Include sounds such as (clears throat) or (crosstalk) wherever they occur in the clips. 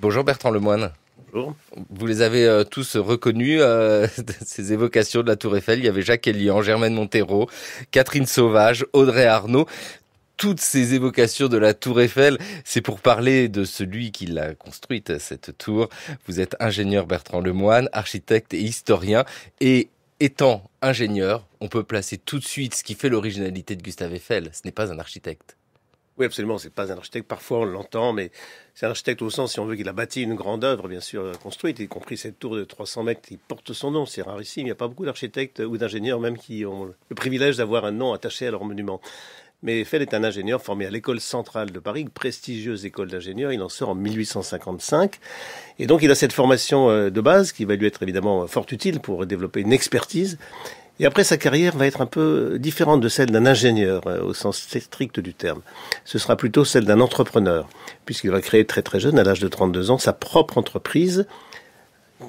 Bonjour Bertrand Lemoine. Bonjour. Vous les avez euh, tous reconnus, euh, (laughs) ces évocations de la Tour Eiffel. Il y avait Jacques Elian, Germaine Montero, Catherine Sauvage, Audrey Arnaud. Toutes ces évocations de la Tour Eiffel, c'est pour parler de celui qui l'a construite, cette tour. Vous êtes ingénieur Bertrand Lemoine, architecte et historien. Et étant ingénieur, on peut placer tout de suite ce qui fait l'originalité de Gustave Eiffel. Ce n'est pas un architecte. Oui, absolument. C'est pas un architecte. Parfois, on l'entend, mais c'est un architecte au sens, si on veut, qu'il a bâti une grande œuvre, bien sûr, euh, construite, y compris cette tour de 300 mètres qui porte son nom. C'est rarissime. Il n'y a pas beaucoup d'architectes ou d'ingénieurs, même, qui ont le privilège d'avoir un nom attaché à leur monument. Mais Fell est un ingénieur formé à l'école centrale de Paris, prestigieuse école d'ingénieurs. Il en sort en 1855. Et donc, il a cette formation euh, de base qui va lui être évidemment euh, fort utile pour développer une expertise. Et après, sa carrière va être un peu différente de celle d'un ingénieur, euh, au sens strict du terme. Ce sera plutôt celle d'un entrepreneur, puisqu'il va créer très très jeune, à l'âge de 32 ans, sa propre entreprise,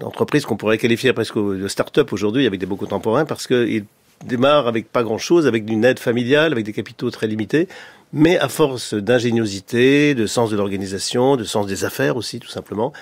entreprise qu'on pourrait qualifier presque de start-up aujourd'hui, avec des beaux contemporains, parce qu'il démarre avec pas grand-chose, avec une aide familiale, avec des capitaux très limités, mais à force d'ingéniosité, de sens de l'organisation, de sens des affaires aussi, tout simplement,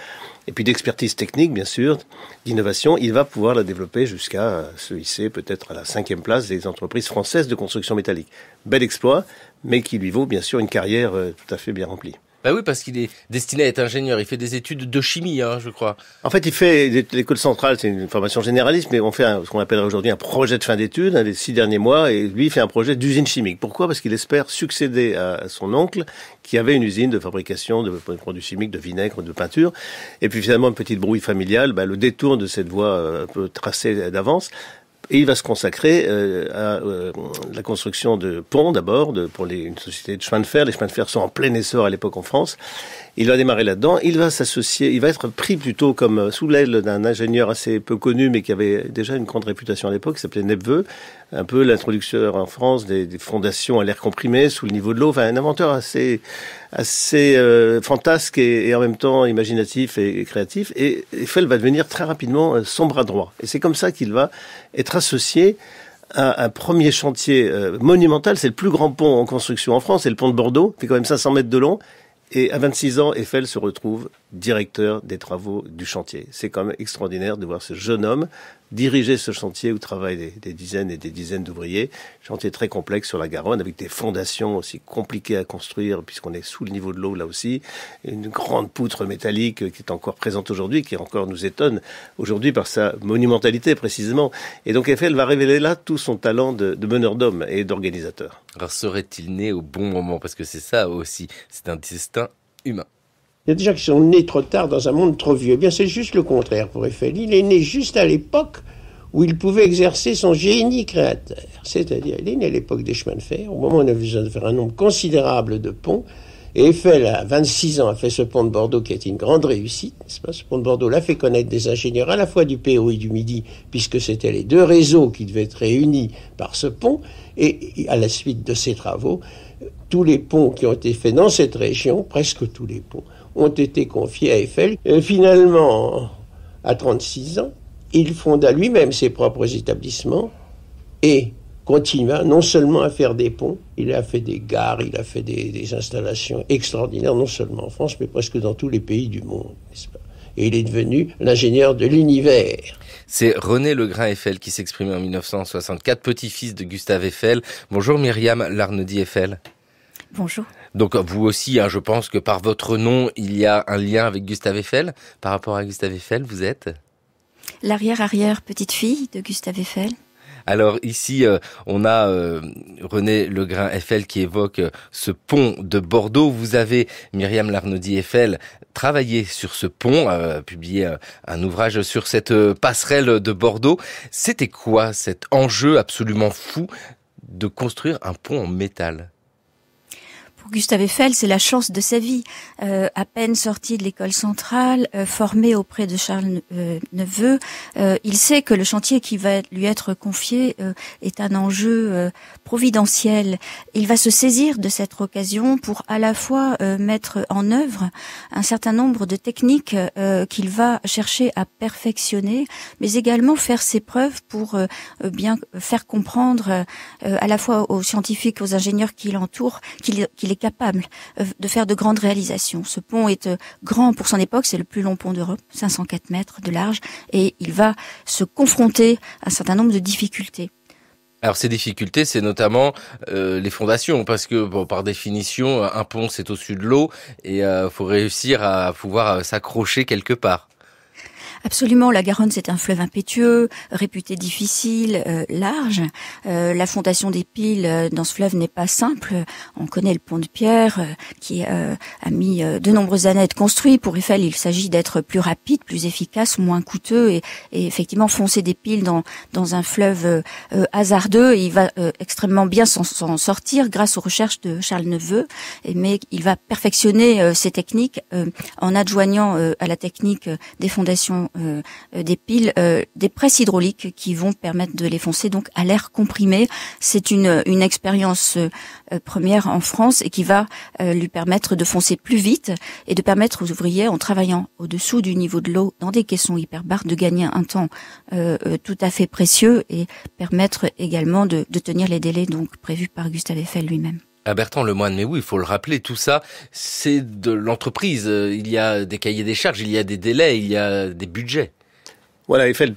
et puis d'expertise technique, bien sûr, d'innovation, il va pouvoir la développer jusqu'à euh, se hisser peut-être à la cinquième place des entreprises françaises de construction métallique. Bel exploit, mais qui lui vaut bien sûr une carrière euh, tout à fait bien remplie. Bah oui, parce qu'il est destiné à être ingénieur. Il fait des études de chimie, hein, je crois. En fait, il fait l'école centrale, c'est une formation généraliste, mais on fait ce qu'on appellerait aujourd'hui un projet de fin d'études, les six derniers mois, et lui il fait un projet d'usine chimique. Pourquoi Parce qu'il espère succéder à son oncle, qui avait une usine de fabrication de produits chimiques, de vinaigre, de peinture. Et puis finalement, une petite brouille familiale bah, le détourne de cette voie euh, un peu tracée d'avance et il va se consacrer euh, à euh, la construction de ponts d'abord, pour une société de chemin de fer. Les chemins de fer sont en plein essor à l'époque en France. Il va démarrer là-dedans. Il va s'associer. Il va être pris plutôt comme euh, sous l'aile d'un ingénieur assez peu connu, mais qui avait déjà une grande réputation à l'époque, qui s'appelait Nepveu. Un peu l'introducteur en France des, fondations à l'air comprimé, sous le niveau de l'eau. Enfin, un inventeur assez, assez euh, fantasque et, en même temps imaginatif et, créatif. Et Eiffel va devenir très rapidement euh, son bras droit. Et c'est comme ça qu'il va être associé à un, premier chantier monumental. C'est le plus grand pont en construction en France, c'est le pont de Bordeaux, il fait quand même 500 mètres de long. Et à 26 ans, Eiffel se retrouve directeur des travaux du chantier. C'est quand même extraordinaire de voir ce jeune homme diriger ce chantier où travaillent des, dizaines et des dizaines d'ouvriers. Chantier très complexe sur la Garonne, avec des fondations aussi compliquées à construire, puisqu'on est sous le niveau de l'eau là aussi. Une grande poutre métallique qui est encore présente aujourd'hui, qui encore nous étonne aujourd'hui par sa monumentalité précisément. Et donc Eiffel va révéler là tout son talent de, de meneur d'hommes et d'organisateur. Alors serait-il né au bon moment Parce que c'est ça aussi, c'est un destin humain. Il y a des gens qui sont nés trop tard dans un monde trop vieux. Eh bien, c'est juste le contraire pour Eiffel. Il est né juste à l'époque où il pouvait exercer son génie créateur. C'est-à-dire, il est né à l'époque des chemins de fer, au moment où on a besoin de faire un nombre considérable de ponts. Et Eiffel, à 26 ans, a fait ce pont de Bordeaux qui est une grande réussite, ce pont de Bordeaux l'a fait connaître des ingénieurs à la fois du PO et du Midi, puisque c'était les deux réseaux qui devaient être réunis par ce pont. Et à la suite de ces travaux, tous les ponts qui ont été faits dans cette région, presque tous les ponts, ont été confiés à Eiffel. Euh, finalement, à 36 ans, il fonda lui-même ses propres établissements et continua non seulement à faire des ponts, il a fait des gares, il a fait des, installations extraordinaires, non seulement en France, mais presque dans tous les pays du monde, et il est devenu l'ingénieur de l'univers. C'est René Legrain Eiffel qui s'exprimait en 1964, petit-fils de Gustave Eiffel. Bonjour Myriam Larnedi Eiffel. Bonjour. Donc euh, vous aussi, hein, je pense que par votre nom, il y a un lien avec Gustave Eiffel. Par rapport à Gustave Eiffel, vous êtes L'arrière-arrière petite fille de Gustave Eiffel. Alors ici, euh, on a euh, René Legrain Eiffel qui évoque ce pont de Bordeaux. Vous avez, Myriam Larnaudy Eiffel, travaillé sur ce pont, publié un ouvrage sur cette passerelle de Bordeaux. C'était quoi cet enjeu absolument fou de construire un pont en métal Gustave Eiffel, c'est la chance de sa vie. Euh, à peine sorti de l'école centrale, euh, formé auprès de Charles euh, Neveu, il sait que le chantier qui va lui être confié est un enjeu providentiel. Il va se saisir de cette occasion pour à la fois mettre en œuvre un certain nombre de techniques qu'il va chercher à perfectionner, mais également faire ses preuves pour bien faire comprendre à la fois aux scientifiques, aux ingénieurs qui l'entourent, qu'il est capable euh, de faire de grandes réalisations. Ce pont est euh, grand pour son époque, c'est le plus long pont d'Europe, 504 mètres de large, et il va se confronter à un certain nombre de difficultés. Alors ces difficultés, c'est notamment euh, les fondations, parce que par définition, un pont c'est au-dessus de l'eau et il faut réussir à pouvoir s'accrocher quelque part. Absolument, la Garonne, c'est un fleuve impétueux, réputé difficile, euh, large. Euh, la fondation des piles euh, dans ce fleuve n'est pas simple. On connaît le pont de pierre qui a mis de nombreuses années à être construit. Pour Eiffel, il s'agit d'être plus rapide, plus efficace, moins coûteux et, effectivement foncer des piles dans, dans un fleuve hasardeux. il va extrêmement bien s'en sortir grâce aux recherches de Charles Neveu, mais il va perfectionner ses techniques en adjoignant à la technique des fondations euh, des piles, euh, des presses hydrauliques qui vont permettre de les foncer donc à l'air comprimé. C'est une, une expérience euh, première en France et qui va lui permettre de foncer plus vite et de permettre aux ouvriers, en travaillant au-dessous du niveau de l'eau dans des caissons hyperbares, de gagner un temps tout à fait précieux et permettre également de, de tenir les délais donc prévus par Gustave Eiffel lui-même à ah, Bertrand Lemoine. Mais oui, il faut le rappeler, tout ça, c'est de l'entreprise. Euh, il y a des cahiers des charges, il y a des délais, il y a des budgets. Voilà, Eiffel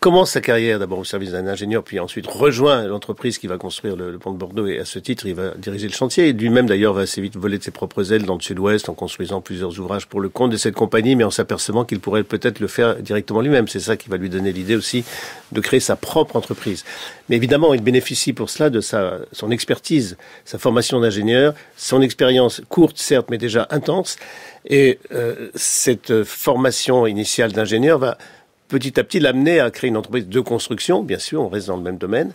commence sa carrière d'abord au service d'un ingénieur, puis ensuite rejoint l'entreprise qui va construire le, pont de Bordeaux et à ce titre, il va diriger le chantier. Et lui-même d'ailleurs va assez vite voler de ses propres ailes dans le sud-ouest en construisant plusieurs ouvrages pour le compte de cette compagnie, mais en s'apercevant qu'il pourrait peut-être le faire directement lui-même. C'est ça qui va lui donner l'idée aussi de créer sa propre entreprise. Mais évidemment, il bénéficie pour cela de sa, son expertise, sa formation d'ingénieur, son expérience courte certes, mais déjà intense. Et euh, cette euh, formation initiale d'ingénieur va petit à petit l'amener à créer une entreprise de construction, bien sûr, on reste dans le même domaine,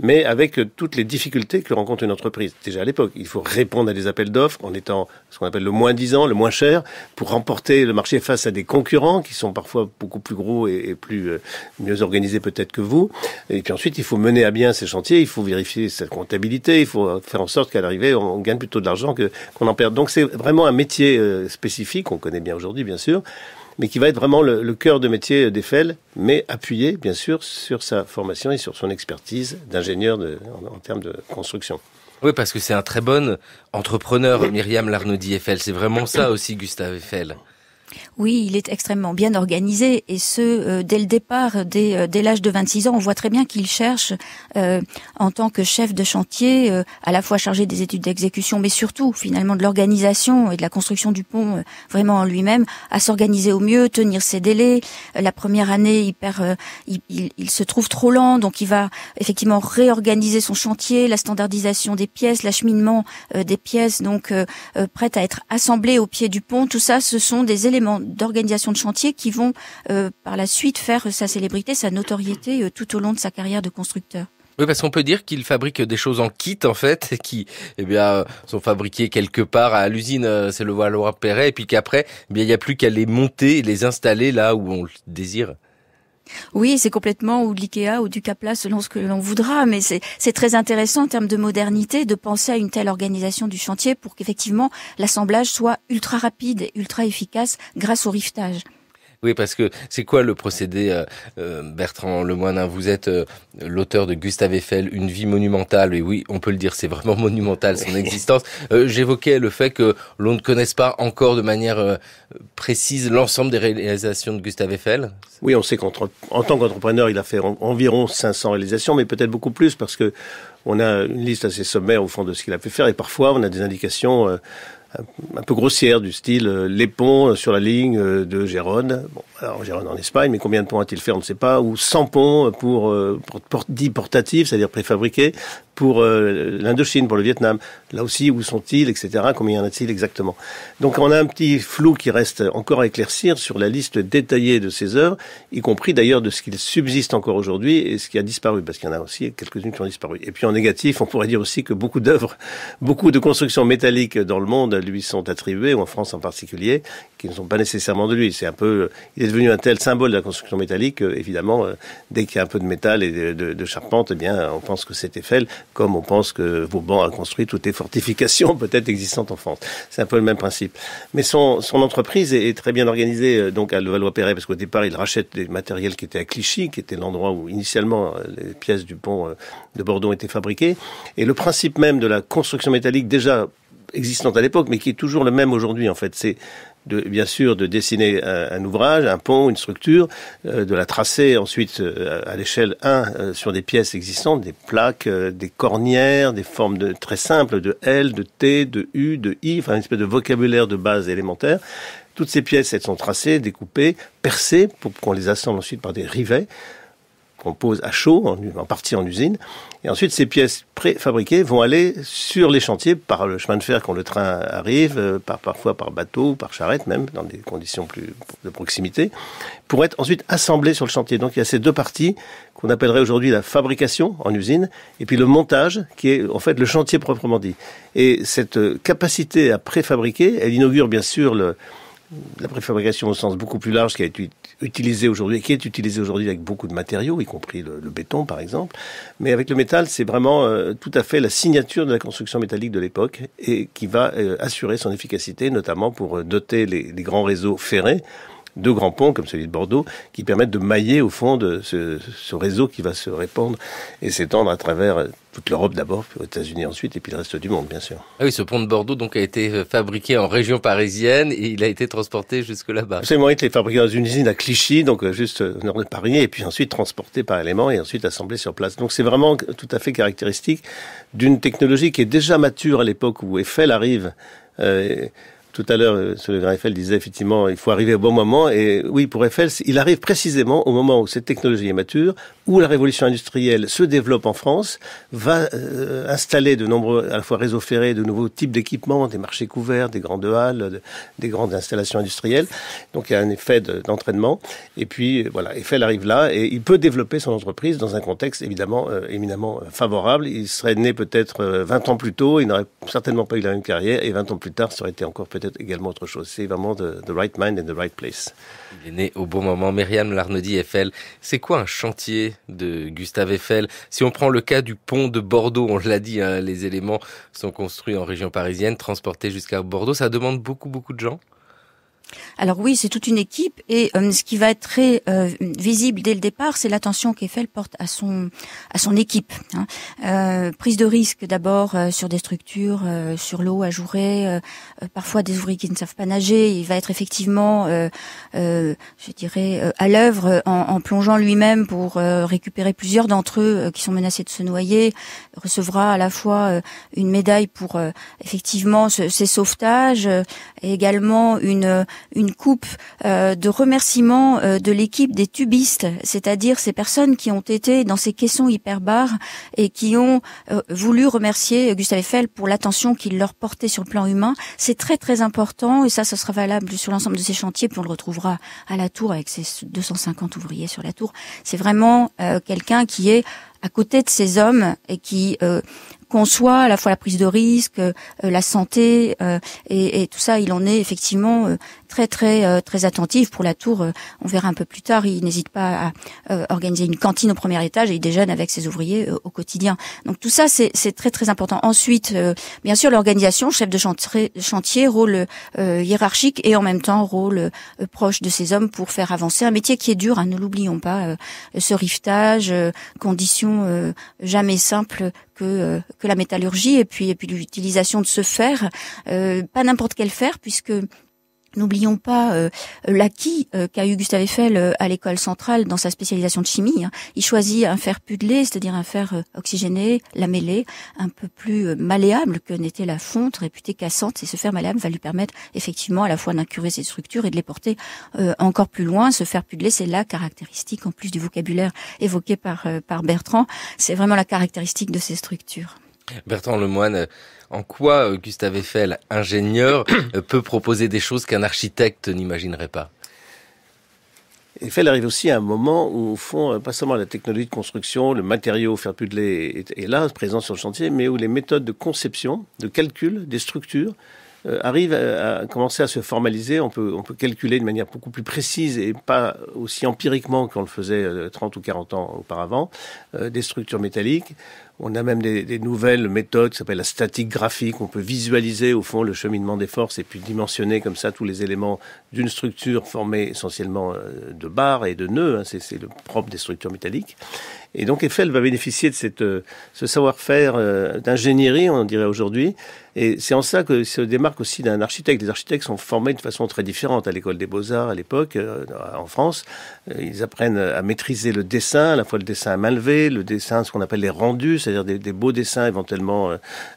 mais avec euh, toutes les difficultés que rencontre une entreprise. Déjà à l'époque, il faut répondre à des appels d'offres en étant ce qu'on appelle le moins disant, le moins cher, pour remporter le marché face à des concurrents qui sont parfois beaucoup plus gros et, plus euh, mieux organisés peut-être que vous. Et puis ensuite, il faut mener à bien ces chantiers, il faut vérifier cette comptabilité, il faut faire en sorte qu'à l'arrivée, on, gagne plutôt de l'argent qu'on en perde. Donc c'est vraiment un métier euh, spécifique, qu'on connaît bien aujourd'hui bien sûr, mais qui va être vraiment le, cœur de métier d'Eiffel, mais appuyé bien sûr sur sa formation et sur son expertise d'ingénieur en, termes de construction. Oui, parce que c'est un très bon entrepreneur, Myriam larnaudie Eiffel. C'est vraiment ça aussi, Gustave Eiffel. Oui, il est extrêmement bien organisé et ce, euh, dès le départ, dès, euh, l'âge de 26 ans, on voit très bien qu'il cherche, euh, en tant que chef de chantier, à la fois chargé des études d'exécution, mais surtout finalement de l'organisation et de la construction du pont vraiment en lui-même, à s'organiser au mieux, tenir ses délais. la première année, il, il, se trouve trop lent, donc il va effectivement réorganiser son chantier, la standardisation des pièces, l'acheminement des pièces, donc prêtes à être assemblées au pied du pont. Tout ça, ce sont des éléments d'organisation de chantier qui vont euh, par la suite faire sa célébrité, sa notoriété euh, tout au long de sa carrière de constructeur. Oui, parce qu'on peut dire qu'il fabrique des choses en kit en fait, (laughs) qui eh bien euh, sont fabriquées quelque part à l'usine, c'est le Valois-Perret, et puis qu'après, eh bien il n'y a plus qu'à les monter les installer là où on le désire. Oui, c'est complètement ou de l'IKEA ou du Capla selon ce que l'on voudra, mais c'est très intéressant en termes de modernité de penser à une telle organisation du chantier pour qu'effectivement l'assemblage soit ultra rapide et ultra efficace grâce au riftage. Oui, parce que c'est quoi le procédé, euh, euh, Bertrand Lemoine hein? Vous êtes euh, l'auteur de Gustave Eiffel, Une vie monumentale. Et oui, on peut le dire, c'est vraiment (laughs) monumental son existence. J'évoquais le fait que l'on ne connaisse pas encore de manière précise l'ensemble des réalisations de Gustave Eiffel. Oui, on sait qu'en tant qu'entrepreneur, il a fait environ 500 réalisations, mais peut-être beaucoup plus parce que on a une liste assez sommaire au fond de ce qu'il a pu faire et parfois on a des indications un peu grossière du style euh, les ponts euh, sur la ligne euh, de Gérone, bon, alors Gérone en Espagne, mais combien de ponts a-t-il fait, on ne sait pas, ou 100 ponts pour, pour, dits portatifs, c'est-à-dire préfabriqués, pour l'Indochine, pour le Vietnam. Là aussi, où sont-ils, etc. Combien y en a-t-il exactement Donc on a un petit flou qui reste encore à éclaircir sur la liste détaillée de ces œuvres, y compris d'ailleurs de ce qu'il subsiste encore aujourd'hui et ce qui a disparu, parce qu'il y en a aussi quelques-unes qui ont disparu. Et puis en négatif, on pourrait dire aussi que beaucoup d'œuvres, beaucoup de constructions métalliques dans le monde lui sont attribués, ou en France en particulier, qui ne sont pas nécessairement de lui. C'est un peu, il est devenu un tel symbole de la construction métallique, euh, évidemment, euh, dès qu'il y a un peu de métal et de, charpente, eh bien, on pense que c'est Eiffel, comme on pense que Vauban a construit toutes les fortifications (laughs) peut-être existantes en France. C'est un peu le même principe. Mais son, entreprise est, très bien organisée, euh, donc à Levallois-Perret, parce qu'au départ, il rachète des matériels qui étaient à Clichy, qui était l'endroit où initialement les pièces du pont de Bordeaux étaient fabriquées. Et le principe même de la construction métallique, déjà existante à l'époque, mais qui est toujours le même aujourd'hui en fait. C'est de, bien sûr de dessiner un, ouvrage, un pont, une structure, euh, de la tracer ensuite euh, à l'échelle 1 euh, sur des pièces existantes, des plaques, des cornières, des formes de, très simples de L, de T, de U, de I, enfin une espèce de vocabulaire de base élémentaire. Toutes ces pièces, elles sont tracées, découpées, percées pour qu'on les assemble ensuite par des rivets qu'on pose à chaud, en partie en usine, et ensuite, ces pièces préfabriquées vont aller sur les chantiers par le chemin de fer quand le train arrive, euh, par, parfois par bateau, par charrette même, dans des conditions plus de proximité, pour être ensuite assemblées sur le chantier. Donc il y a ces deux parties qu'on appellerait aujourd'hui la fabrication en usine, et puis le montage, qui est en fait le chantier proprement dit. Et cette euh, capacité à préfabriquer, elle inaugure bien sûr le, la préfabrication au sens beaucoup plus large qui a été utilisée aujourd'hui, qui est utilisée aujourd'hui avec beaucoup de matériaux, y compris le, béton par exemple. Mais avec le métal, c'est vraiment euh, tout à fait la signature de la construction métallique de l'époque et qui va euh, assurer son efficacité, notamment pour euh, doter les, les grands réseaux ferrés deux grands ponts, comme celui de Bordeaux, qui permettent de mailler au fond de ce, réseau qui va se répandre et s'étendre à travers euh, toute l'Europe d'abord, puis aux États-Unis ensuite, et puis le reste du monde, bien sûr. Ah oui, ce pont de Bordeaux donc a été euh, fabriqué en région parisienne et il a été transporté jusque là-bas. Absolument, il est fabriqué dans une usine à Clichy, donc euh, juste au nord de Paris, et puis ensuite transporté par éléments et ensuite assemblé sur place. Donc c'est vraiment tout à fait caractéristique d'une technologie qui est déjà mature à l'époque où Eiffel arrive. Tout à l'heure, euh, sur le grand Eiffel disait effectivement, il faut arriver au bon moment. Et oui, pour Eiffel, il arrive précisément au moment où cette technologie est mature, où la révolution industrielle se développe en France, va euh, installer de nombreux, à la fois réseaux ferrés, de nouveaux types d'équipements, des marchés couverts, des grandes halles, des grandes installations industrielles. Donc il y a un effet d'entraînement. et puis voilà, Eiffel arrive là et il peut développer son entreprise dans un contexte évidemment euh, éminemment euh, favorable. Il serait né peut-être 20 ans plus tôt, il n'aurait certainement pas eu la même carrière et 20 ans plus tard, ça aurait été encore peut-être également autre chose. C'est vraiment the, right mind and the right place. Il est né au bon moment. Myriam Larnaudy Eiffel, c'est quoi un chantier de Gustave Eiffel. Si on prend le cas du pont de Bordeaux, on l'a dit, hein, les éléments sont construits en région parisienne, transportés jusqu'à Bordeaux, ça demande beaucoup, beaucoup de gens alors oui, c'est toute une équipe et euh, ce qui va être très euh, visible dès le départ, c'est l'attention qu'Eiffel porte à son à son équipe. Hein. Euh, prise de risque d'abord sur des structures, sur l'eau à jouer, parfois des ouvriers qui ne savent pas nager. Il va être effectivement, je dirais, à l'œuvre en, plongeant lui-même pour récupérer plusieurs d'entre eux qui sont menacés de se noyer. Recevra à la fois une médaille pour effectivement ses ces sauvetages, et également une une coupe euh, de remerciements euh, de l'équipe des tubistes, c'est-à-dire ces personnes qui ont été dans ces caissons hyperbares et qui ont euh, voulu remercier Gustave Eiffel pour l'attention qu'il leur portait sur le plan humain. C'est très très important et ça, ce sera valable sur l'ensemble de ces chantiers. Puis on le retrouvera à la tour avec ses 250 ouvriers sur la tour. C'est vraiment quelqu'un qui est à côté de ces hommes et qui conçoit à la fois la prise de risque, la santé et, et, tout ça. Il en est effectivement très très euh, très attentive pour la tour. Euh, on verra un peu plus tard. Il n'hésite pas à euh, organiser une cantine au premier étage et il déjeune avec ses ouvriers au quotidien. Donc tout ça c'est très très important. Ensuite, bien sûr l'organisation, chef de chantier, rôle hiérarchique et en même temps rôle proche de ses hommes pour faire avancer un métier qui est dur. Hein, ne l'oublions pas. ce riftage, conditions jamais simples que, que la métallurgie et puis et puis l'utilisation de ce fer, pas n'importe quel fer puisque N'oublions pas euh, l'acquis euh, qu'a eu Gustave Eiffel euh, à l'école centrale dans sa spécialisation de chimie. Hein. Il choisit un fer pudelé, c'est-à-dire un fer oxygéné, lamellé, un peu plus malléable que n'était la fonte réputée cassante. Et ce fer malléable va lui permettre effectivement à la fois d'incurer ces structures et de les porter encore plus loin. Ce fer pudelé, c'est la caractéristique, en plus du vocabulaire évoqué par, par Bertrand, c'est vraiment la caractéristique de ces structures. Bertrand Lemoine, en quoi euh, Gustave Eiffel, ingénieur, (coughs) euh, peut proposer des choses qu'un architecte n'imaginerait pas Eiffel arrive aussi à un moment où, au fond, euh, pas seulement la technologie de construction, le matériau faire de est, est là, présent sur le chantier, mais où les méthodes de conception, de calcul des structures euh, arrive à, commencer à se formaliser. On peut, on peut calculer de manière beaucoup plus précise et pas aussi empiriquement qu'on le faisait 30 euh, ou 40 ans auparavant, euh, des structures métalliques. On a même des, nouvelles méthodes qui s'appellent la statique graphique. On peut visualiser au fond le cheminement des forces et puis dimensionner comme ça tous les éléments d'une structure formée essentiellement de barres et de nœuds. Hein. c'est le propre des structures métalliques. Et donc Eiffel va bénéficier de cette, euh, ce savoir-faire euh, d'ingénierie, on dirait aujourd'hui. Et c'est en ça que se démarque aussi d'un architecte. Les architectes sont formés de façon très différente à l'école des beaux-arts à l'époque, euh, en France. Ils apprennent à maîtriser le dessin, à la fois le dessin à main levée, le dessin, ce qu'on appelle les rendus, c'est-à-dire des, beaux dessins éventuellement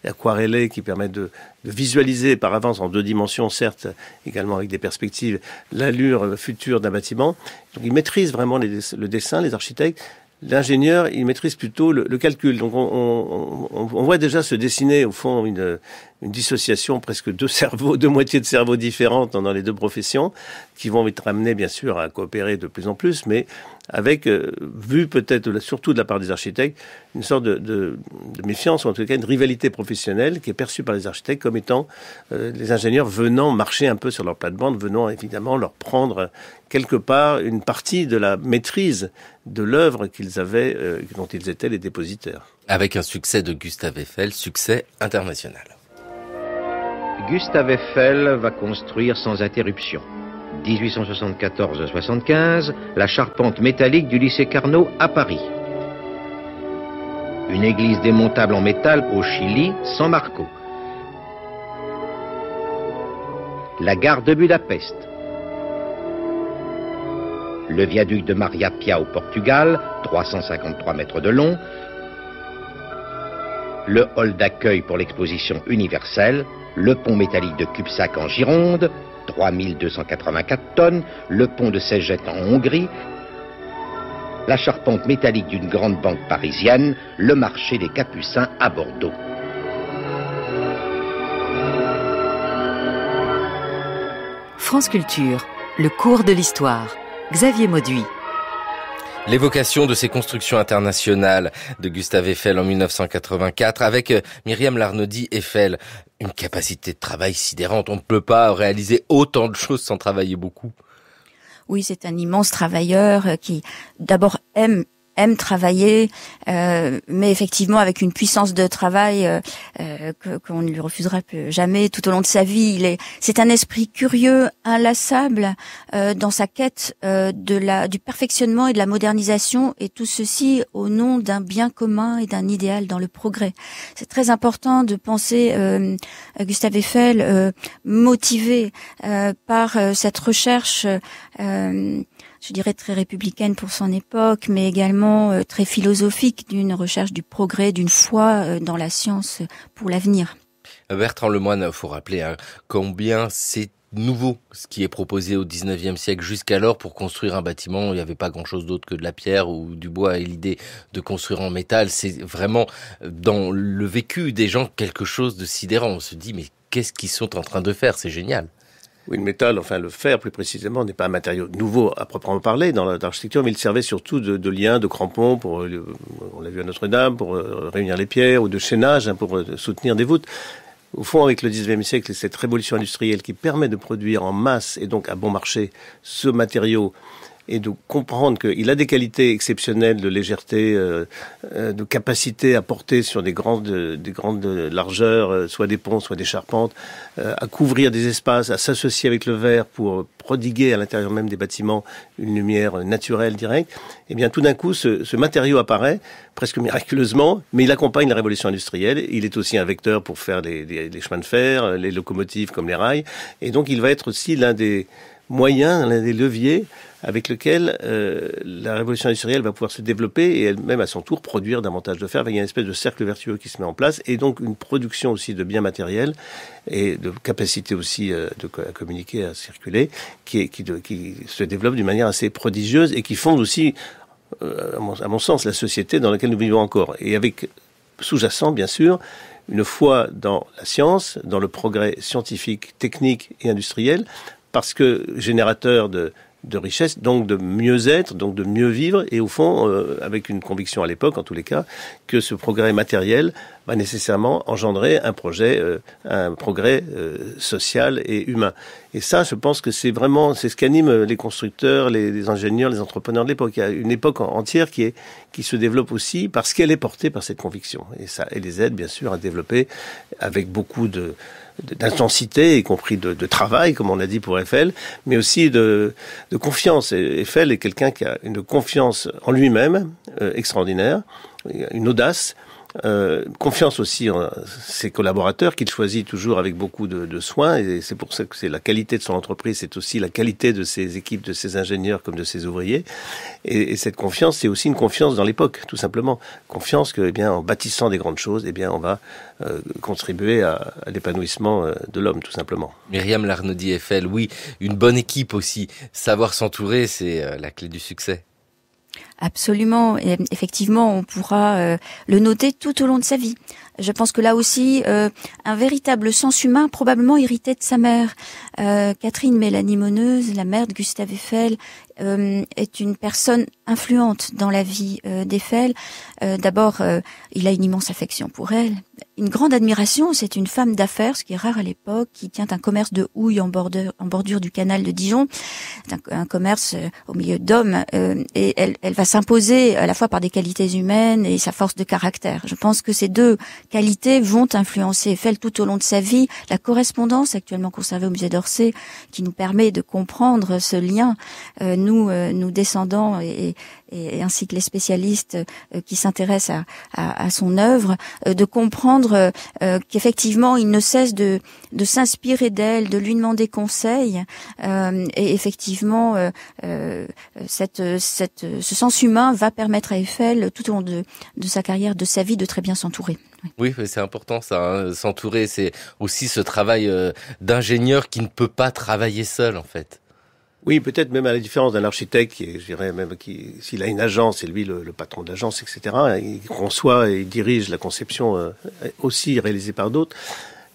aquarellés qui permettent de, visualiser par avance en deux dimensions, certes, également avec des perspectives, l'allure future d'un bâtiment. Donc ils maîtrisent vraiment le dessin, les architectes, l'ingénieur, il maîtrise plutôt le, calcul. Donc on, voit déjà se dessiner au fond une, une dissociation presque deux (laughs) cerveaux, deux moitiés de cerveaux différentes dans les deux professions, qui vont être amenées bien sûr à coopérer de plus en plus, mais avec, euh, vu peut-être surtout de la part des architectes, une sorte de, méfiance, ou en tout cas une rivalité professionnelle qui est perçue par les architectes comme étant euh, les ingénieurs venant marcher un peu sur leur plate-bande, venant évidemment leur prendre euh, quelque part une partie de la maîtrise de l'œuvre qu'ils avaient, dont ils étaient les dépositaires. Avec un succès de Gustave Eiffel, succès international. Gustave Eiffel va construire sans interruption. 1874-75, la charpente métallique du lycée Carnot à Paris. Une église démontable en métal au Chili, San Marco. La gare de Budapest. Le viaduc de Maria Pia au Portugal, 353 mètres de long. Le hall d'accueil pour l'exposition universelle, le pont métallique de Cubsac en Gironde, 3284 tonnes, le pont de Ségette en Hongrie, la charpente métallique d'une grande banque parisienne, le marché des Capucins à Bordeaux. France Culture, le cours de l'histoire. Xavier Mauduit. L'évocation de ces constructions internationales de Gustave Eiffel en 1984 avec euh, Myriam Larnaudy Eiffel. Une capacité de travail sidérante. On ne peut pas réaliser autant de choses sans travailler beaucoup. Oui, c'est un immense travailleur euh, qui d'abord aime travailler, euh, mais effectivement avec une puissance de travail euh, euh qu'on ne lui refusera plus jamais tout au long de sa vie. Il est, c'est un esprit curieux, inlassable euh, dans sa quête euh, de la, du perfectionnement et de la modernisation, et tout ceci au nom d'un bien commun et d'un idéal dans le progrès. C'est très important de penser Gustave Eiffel motivé par cette recherche euh, je dirais très républicaine pour son époque, mais également euh, très philosophique d'une recherche du progrès, d'une foi euh, dans la science pour l'avenir. Bertrand Lemoine, il faut rappeler hein, combien c'est nouveau ce qui est proposé au 19e siècle. Jusqu'alors, pour construire un bâtiment, il n'y avait pas grand-chose d'autre que de la pierre ou du bois. Et l'idée de construire en métal, c'est vraiment euh, dans le vécu des gens quelque chose de sidérant. On se dit, mais qu'est-ce qu'ils sont en train de faire C'est génial. Oui, le métal, enfin le fer plus précisément, n'est pas un matériau nouveau à proprement parler dans l'architecture, mais il servait surtout de, de lien, de crampons, pour, euh, on l'a vu à Notre-Dame, pour euh, réunir les pierres, ou de chaînage hein, pour euh, soutenir des voûtes. Au fond, avec le 19 siècle et cette révolution industrielle qui permet de produire en masse et donc à bon marché ce matériau et de comprendre qu'il a des qualités exceptionnelles de légèreté, euh, euh, de capacité à porter sur des grandes, des grandes largeurs, euh, soit des ponts, soit des charpentes, à couvrir des espaces, à s'associer avec le verre pour prodiguer à l'intérieur même des bâtiments une lumière naturelle directe. Et eh bien tout d'un coup, ce, ce, matériau apparaît presque miraculeusement, mais il accompagne la révolution industrielle. Il est aussi un vecteur pour faire des les chemins de fer, les locomotives comme les rails, et donc il va être aussi l'un des moyens, l'un des leviers avec lequel euh, la révolution industrielle va pouvoir se développer et elle-même à son tour produire davantage de fer. Il y a une espèce de cercle vertueux qui se met en place et donc une production aussi de biens matériels et de capacité aussi euh, de, à communiquer, à circuler, qui, qui, qui se développe d'une manière assez prodigieuse et qui fonde aussi, euh, à mon sens, la société dans laquelle nous vivons encore. Et avec sous-jacent, bien sûr, une foi dans la science, dans le progrès scientifique, technique et industriel, parce que générateur de de richesse, donc de mieux être, donc de mieux vivre, et au fond, euh, avec une conviction à l'époque, en tous les cas, que ce progrès matériel va nécessairement engendrer un projet, euh, un progrès euh, social et humain. Et ça, je pense que c'est vraiment, c'est ce qu'animent les constructeurs, les, ingénieurs, les entrepreneurs de l'époque. Il y a une époque entière qui est, qui se développe aussi parce qu'elle est portée par cette conviction. Et ça, et les aide, bien sûr, à développer avec beaucoup de, d'intensité, y compris de, travail, comme on a dit pour Eiffel, mais aussi de, confiance. Eiffel est quelqu'un qui a une confiance en lui-même euh, extraordinaire, une audace, euh, confiance aussi en ses collaborateurs qu'il choisit toujours avec beaucoup de, soin et c'est pour ça que c'est la qualité de son entreprise, c'est aussi la qualité de ses équipes, de ses ingénieurs comme de ses ouvriers et, cette confiance c'est aussi une confiance dans l'époque tout simplement confiance que eh bien en bâtissant des grandes choses eh bien on va euh, contribuer à, l'épanouissement euh, de l'homme tout simplement. Myriam larnaudie Eiffel, oui une bonne équipe aussi savoir s'entourer c'est la clé du succès. Absolument. Et euh, effectivement, on pourra euh, le noter tout au long de sa vie. Je pense que là aussi, euh, un véritable sens humain, probablement hérité de sa mère. Catherine Mélanie Moneuse, la mère de Gustave Eiffel, euh, est une personne influente dans la vie euh, d'Eiffel. Euh, d'abord, euh, il a une immense affection pour elle, une grande admiration. C'est une femme d'affaires, ce qui est rare à l'époque, qui tient un commerce de houille en bordure, en bordure du canal de Dijon, un, un commerce au milieu d'hommes. et elle, elle va s'imposer à la fois par des qualités humaines et sa force de caractère. Je pense que ces deux qualités vont influencer Eiffel tout au long de sa vie. La correspondance actuellement conservée au musée d'Orsay, qui nous permet de comprendre ce lien, nous nous, euh, nous descendants et, ainsi que les spécialistes euh, qui s'intéressent à, son œuvre, euh, de comprendre qu'effectivement, il ne cesse de, s'inspirer d'elle, de lui demander conseil. et effectivement, ce sens humain va permettre à Eiffel, tout au long de, sa carrière, de sa vie, de très bien s'entourer. Oui, c'est important ça, hein, s'entourer, c'est aussi ce travail d'ingénieur qui ne peut pas travailler seul en fait. Oui, peut-être même à la différence d'un architecte qui, je dirais même, qui, s'il a une agence, c'est lui le, patron d'agence, l'agence, etc. Il conçoit et il dirige la conception euh, aussi réalisée par d'autres.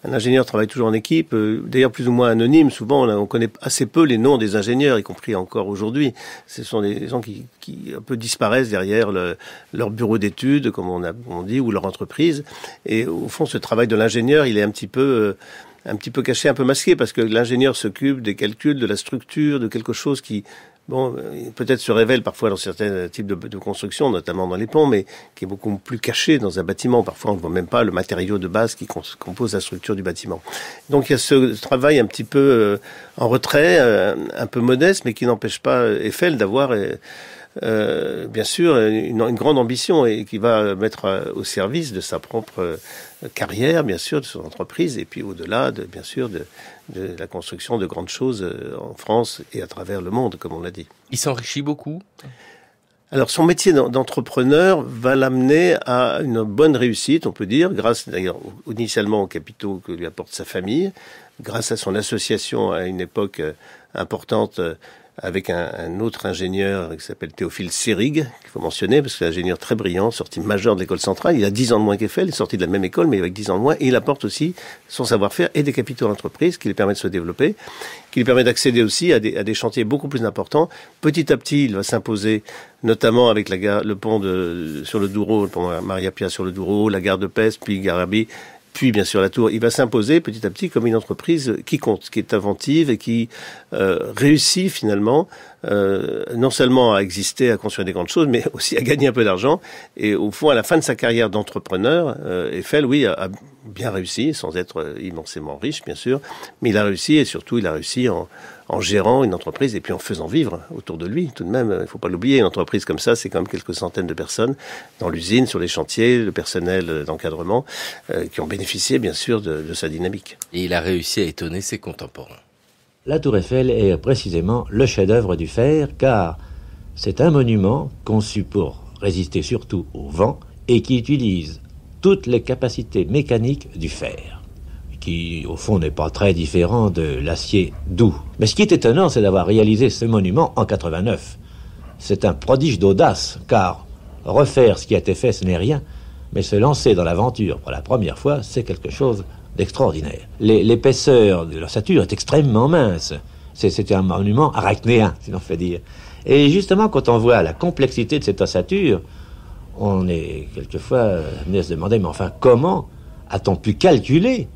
Un ingénieur travaille toujours en équipe, euh, d'ailleurs plus ou moins anonyme. Souvent, on connaît assez peu les noms des ingénieurs, y compris encore aujourd'hui. Ce sont des gens qui, un peu disparaissent derrière leur bureau d'études, comme on, a, dit, ou leur entreprise. Et au fond, ce travail de l'ingénieur, il est un petit peu euh, un petit peu caché, un peu masqué, parce que l'ingénieur s'occupe des calculs, de la structure, de quelque chose qui, bon, euh, peut-être se révèle parfois dans certains types de, construction, notamment dans les ponts, mais qui est beaucoup plus caché dans un bâtiment. Parfois, on ne voit même pas le matériau de base qui compose la structure du bâtiment. Donc, il y a ce travail un petit peu euh, en retrait, euh, un peu modeste, mais qui n'empêche pas Eiffel d'avoir... Euh, bien sûr, une, grande ambition et qui va mettre euh, au service de sa propre euh, carrière, bien sûr, de son entreprise, et puis au-delà, de, bien sûr, de, de, la construction de grandes choses en France et à travers le monde, comme on l'a dit. Il s'enrichit beaucoup alors son métier d'entrepreneur va l'amener à une bonne réussite, on peut dire, grâce d'ailleurs initialement aux capitaux que lui apporte sa famille, grâce à son association à une époque importante avec un, autre ingénieur qui s'appelle Théophile Sérig, qu'il faut mentionner, parce que c'est un ingénieur très brillant, sorti majeur de l'école centrale. Il a 10 ans de moins qu'Eiffel, il est sorti de la même école, mais avec 10 ans de moins. Et il apporte aussi son savoir-faire et des capitaux d'entreprise qui lui permettent de se développer, qui lui permettent d'accéder aussi à des, à des chantiers beaucoup plus importants. Petit à petit, il va s'imposer notamment avec la gare, le pont de, sur le Douro, le pont Maria Pia sur le Douro, la gare de Pest, puis Garabi, puis bien sûr la tour, il va s'imposer petit à petit comme une entreprise qui compte, qui est inventive et qui euh, réussit finalement euh, non seulement à exister, à construire des grandes choses, mais (laughs) aussi à gagner un peu d'argent. Et au fond, à la fin de sa carrière d'entrepreneur, euh, Eiffel, oui, a bien réussi, sans être immensément riche, bien sûr, mais il a réussi et surtout il a réussi en, gérant une entreprise et puis en faisant vivre autour de lui. Tout de même, il ne faut pas l'oublier, une entreprise comme ça, c'est quand même quelques centaines de personnes dans l'usine, sur les chantiers, le personnel d'encadrement, euh, qui ont bénéficié bien sûr de, sa dynamique. Et il a réussi à étonner ses contemporains. La tour Eiffel est précisément le chef-d'œuvre du fer, car c'est un monument conçu pour résister surtout au vent et qui utilise toutes les capacités mécaniques du fer, qui au fond n'est pas très différent de l'acier doux. Mais ce qui est étonnant, c'est d'avoir réalisé ce monument en 89. C'est un prodige d'audace, car refaire ce qui a été fait, ce n'est rien, mais se lancer dans l'aventure pour la première fois, c'est quelque chose d'extraordinaire. L'épaisseur de l'ossature est extrêmement mince. c'est un monument arachnéen, si l'on fait dire. Et justement, quand on voit la complexité de cette ossature, on est quelquefois amené à se demander, mais enfin, comment a-t-on pu calculer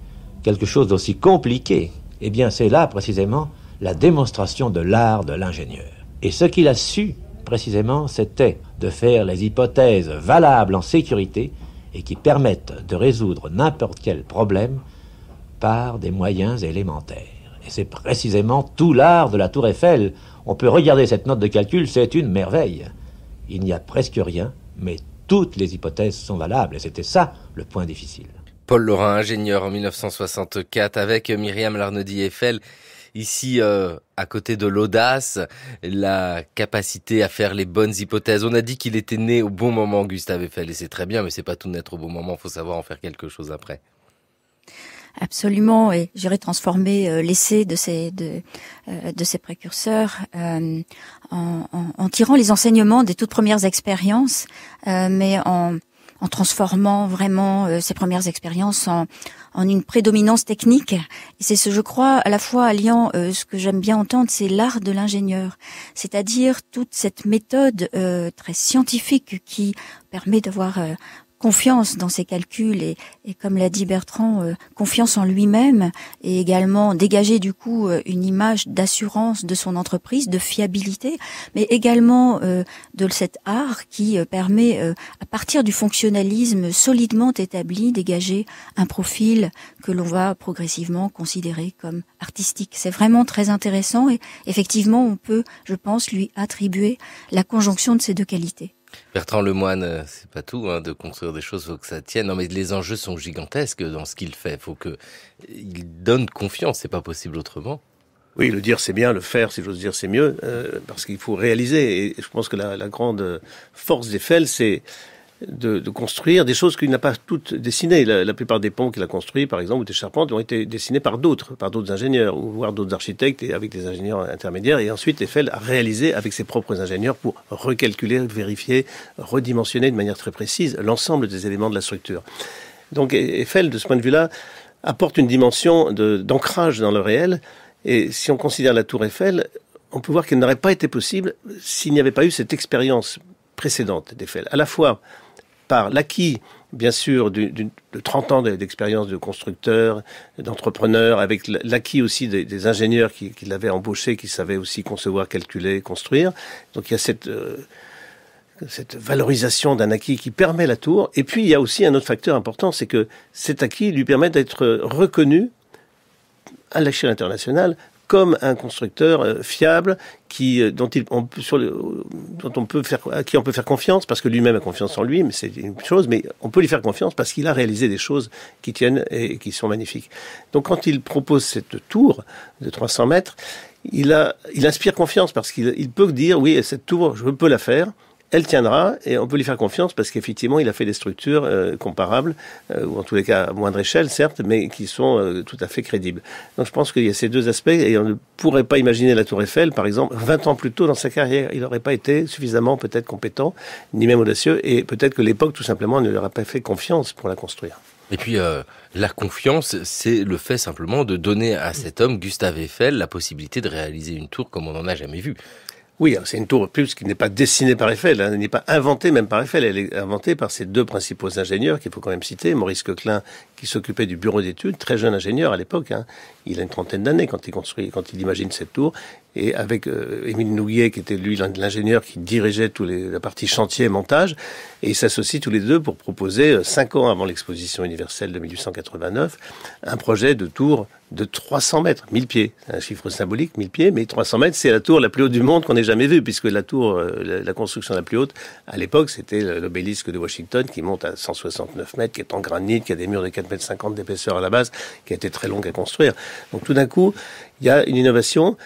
quelque chose d'aussi compliqué Eh bien, c'est là précisément la démonstration de l'art de l'ingénieur. Et ce qu'il a su précisément, c'était de faire les hypothèses valables en sécurité et qui permettent de résoudre n'importe quel problème par des moyens élémentaires. Et c'est précisément tout l'art de la tour Eiffel. On peut regarder cette note de calcul, c'est une merveille. Il n'y a presque rien, mais toutes les hypothèses sont valables. Et c'était ça le point difficile. Paul Laurent, ingénieur en 1964, avec Myriam Larnedy-Eiffel ici euh, à côté de l'audace, la capacité à faire les bonnes hypothèses. On a dit qu'il était né au bon moment, Gustave Eiffel, et c'est très bien, mais c'est pas tout naître au bon moment, faut savoir en faire quelque chose après. Absolument, et j'irais transformer euh, l'essai de ces de, euh, de ces précurseurs euh, en, en, tirant les enseignements des toutes premières expériences, mais en en transformant vraiment ces premières expériences en, en une prédominance technique. c'est ce, je crois, à la fois alliant ce que j'aime bien entendre, c'est l'art de l'ingénieur, c'est-à-dire toute cette méthode très scientifique qui permet d'avoir confiance dans ses calculs et, comme l'a dit Bertrand, euh, confiance en lui-même et également dégager du coup euh, une image d'assurance de son entreprise, de fiabilité, mais également euh, de cet art qui permet, à partir du fonctionnalisme solidement établi, dégager un profil que l'on va progressivement considérer comme artistique. C'est vraiment très intéressant et effectivement on peut, je pense, lui attribuer la conjonction de ces deux qualités. Bertrand Lemoine, euh, c'est pas tout hein, de construire des choses, faut que ça tienne. Non, mais les enjeux sont gigantesques dans ce qu'il fait. Faut que il donne confiance. C'est pas possible autrement. Oui, le dire c'est bien, le faire, si j'ose dire, c'est mieux, euh, parce qu'il faut réaliser. Et je pense que la, la grande force d'Eiffel, c'est de, construire des choses qu'il n'a pas toutes dessinées. La, plupart des ponts qu'il a construits, par exemple, ou des charpentes, ont été dessinés par d'autres, par d'autres ingénieurs, ou voire d'autres architectes et avec des ingénieurs intermédiaires. Et ensuite, Eiffel a réalisé avec ses propres ingénieurs pour recalculer, vérifier, redimensionner de manière très précise l'ensemble des éléments de la structure. Donc Eiffel, de ce point de vue-là, apporte une dimension d'ancrage dans le réel. Et si on considère la tour Eiffel, on peut voir qu'elle n'aurait pas été possible s'il n'y avait pas eu cette expérience précédente d'Eiffel. À la fois par l'acquis bien sûr, de 30 ans d'expérience de constructeur, d'entrepreneur, avec l'acquis aussi des, ingénieurs qui, l'avaient embauché, qui savaient aussi concevoir, calculer, construire. Donc il y a cette, euh, cette valorisation d'un acquis qui permet la tour. Et puis il y a aussi un autre facteur important, c'est que cet acquis lui permet d'être reconnu à l'échelle internationale comme un constructeur euh, fiable qui euh, dont, on, peut faire à qui on peut faire confiance parce que lui-même a confiance en lui mais c'est une chose mais on peut lui faire confiance parce qu'il a réalisé des choses qui tiennent et qui sont magnifiques donc quand il propose cette tour de 300 mètres il il inspire confiance parce qu'il peut dire oui cette tour je peux la faire elle tiendra et on peut lui faire confiance parce qu'effectivement, il a fait des structures euh, comparables, euh, ou en tous les cas à moindre échelle, certes, mais qui sont euh, tout à fait crédibles. Donc je pense qu'il y a ces deux aspects et on ne pourrait pas imaginer la Tour Eiffel, par exemple, 20 ans plus tôt dans sa carrière. Il n'aurait pas été suffisamment peut-être compétent, ni même audacieux, et peut-être que l'époque, tout simplement, ne leur a pas fait confiance pour la construire. Et puis, la confiance, c'est le fait simplement de donner à cet homme, Gustave Eiffel, la possibilité de réaliser une tour comme on n'en a jamais vu. Oui, c'est une tour plus qui n'est pas dessinée par Eiffel, elle hein, n'est pas inventée même par Eiffel, elle est inventée par ses deux principaux ingénieurs qu'il faut quand même citer, Maurice Coquelin qui s'occupait du bureau d'études, très jeune ingénieur à l'époque, hein. il a une trentaine d'années quand il construit, quand il imagine cette tour, et avec euh, Émile Nouguet qui était lui l'ingénieur qui dirigeait tous la partie chantier montage, et ils s'associent tous les deux pour proposer, euh, cinq ans avant l'exposition universelle de 1889, un projet de tour de 300 mètres, 1000 pieds. C'est un chiffre symbolique, 1000 pieds, mais 300 mètres, c'est la tour la plus haute du monde qu'on ait jamais vue, puisque la tour, euh, la construction la plus haute, à l'époque, c'était l'obélisque de Washington, qui monte à 169 mètres, qui est en granit, qui a des murs de 4 mètres 50 d'épaisseur à la base, qui a été très longue à construire. Donc tout d'un coup, il y a une innovation,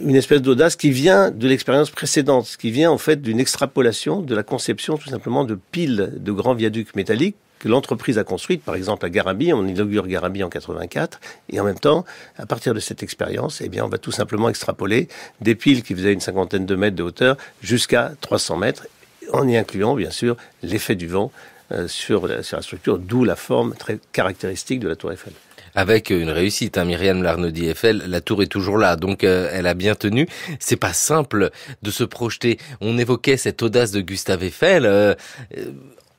une espèce d'audace qui vient de l'expérience précédente, qui vient en fait d'une extrapolation de la conception tout simplement de piles de grands viaducs métalliques que l'entreprise a construite, par exemple à garabi on inaugure garabi en 84, et en même temps, à partir de cette expérience, eh bien, on va tout simplement extrapoler des piles qui faisaient une cinquantaine de mètres de hauteur jusqu'à 300 mètres, en y incluant bien sûr l'effet du vent euh, sur, la, structure, d'où la forme très caractéristique de la tour Eiffel avec une réussite. Hein, Myriam Larnaudy Eiffel, la tour est toujours là, donc euh, elle a bien tenu. C'est pas simple de se projeter. On évoquait cette audace de Gustave Eiffel. Euh,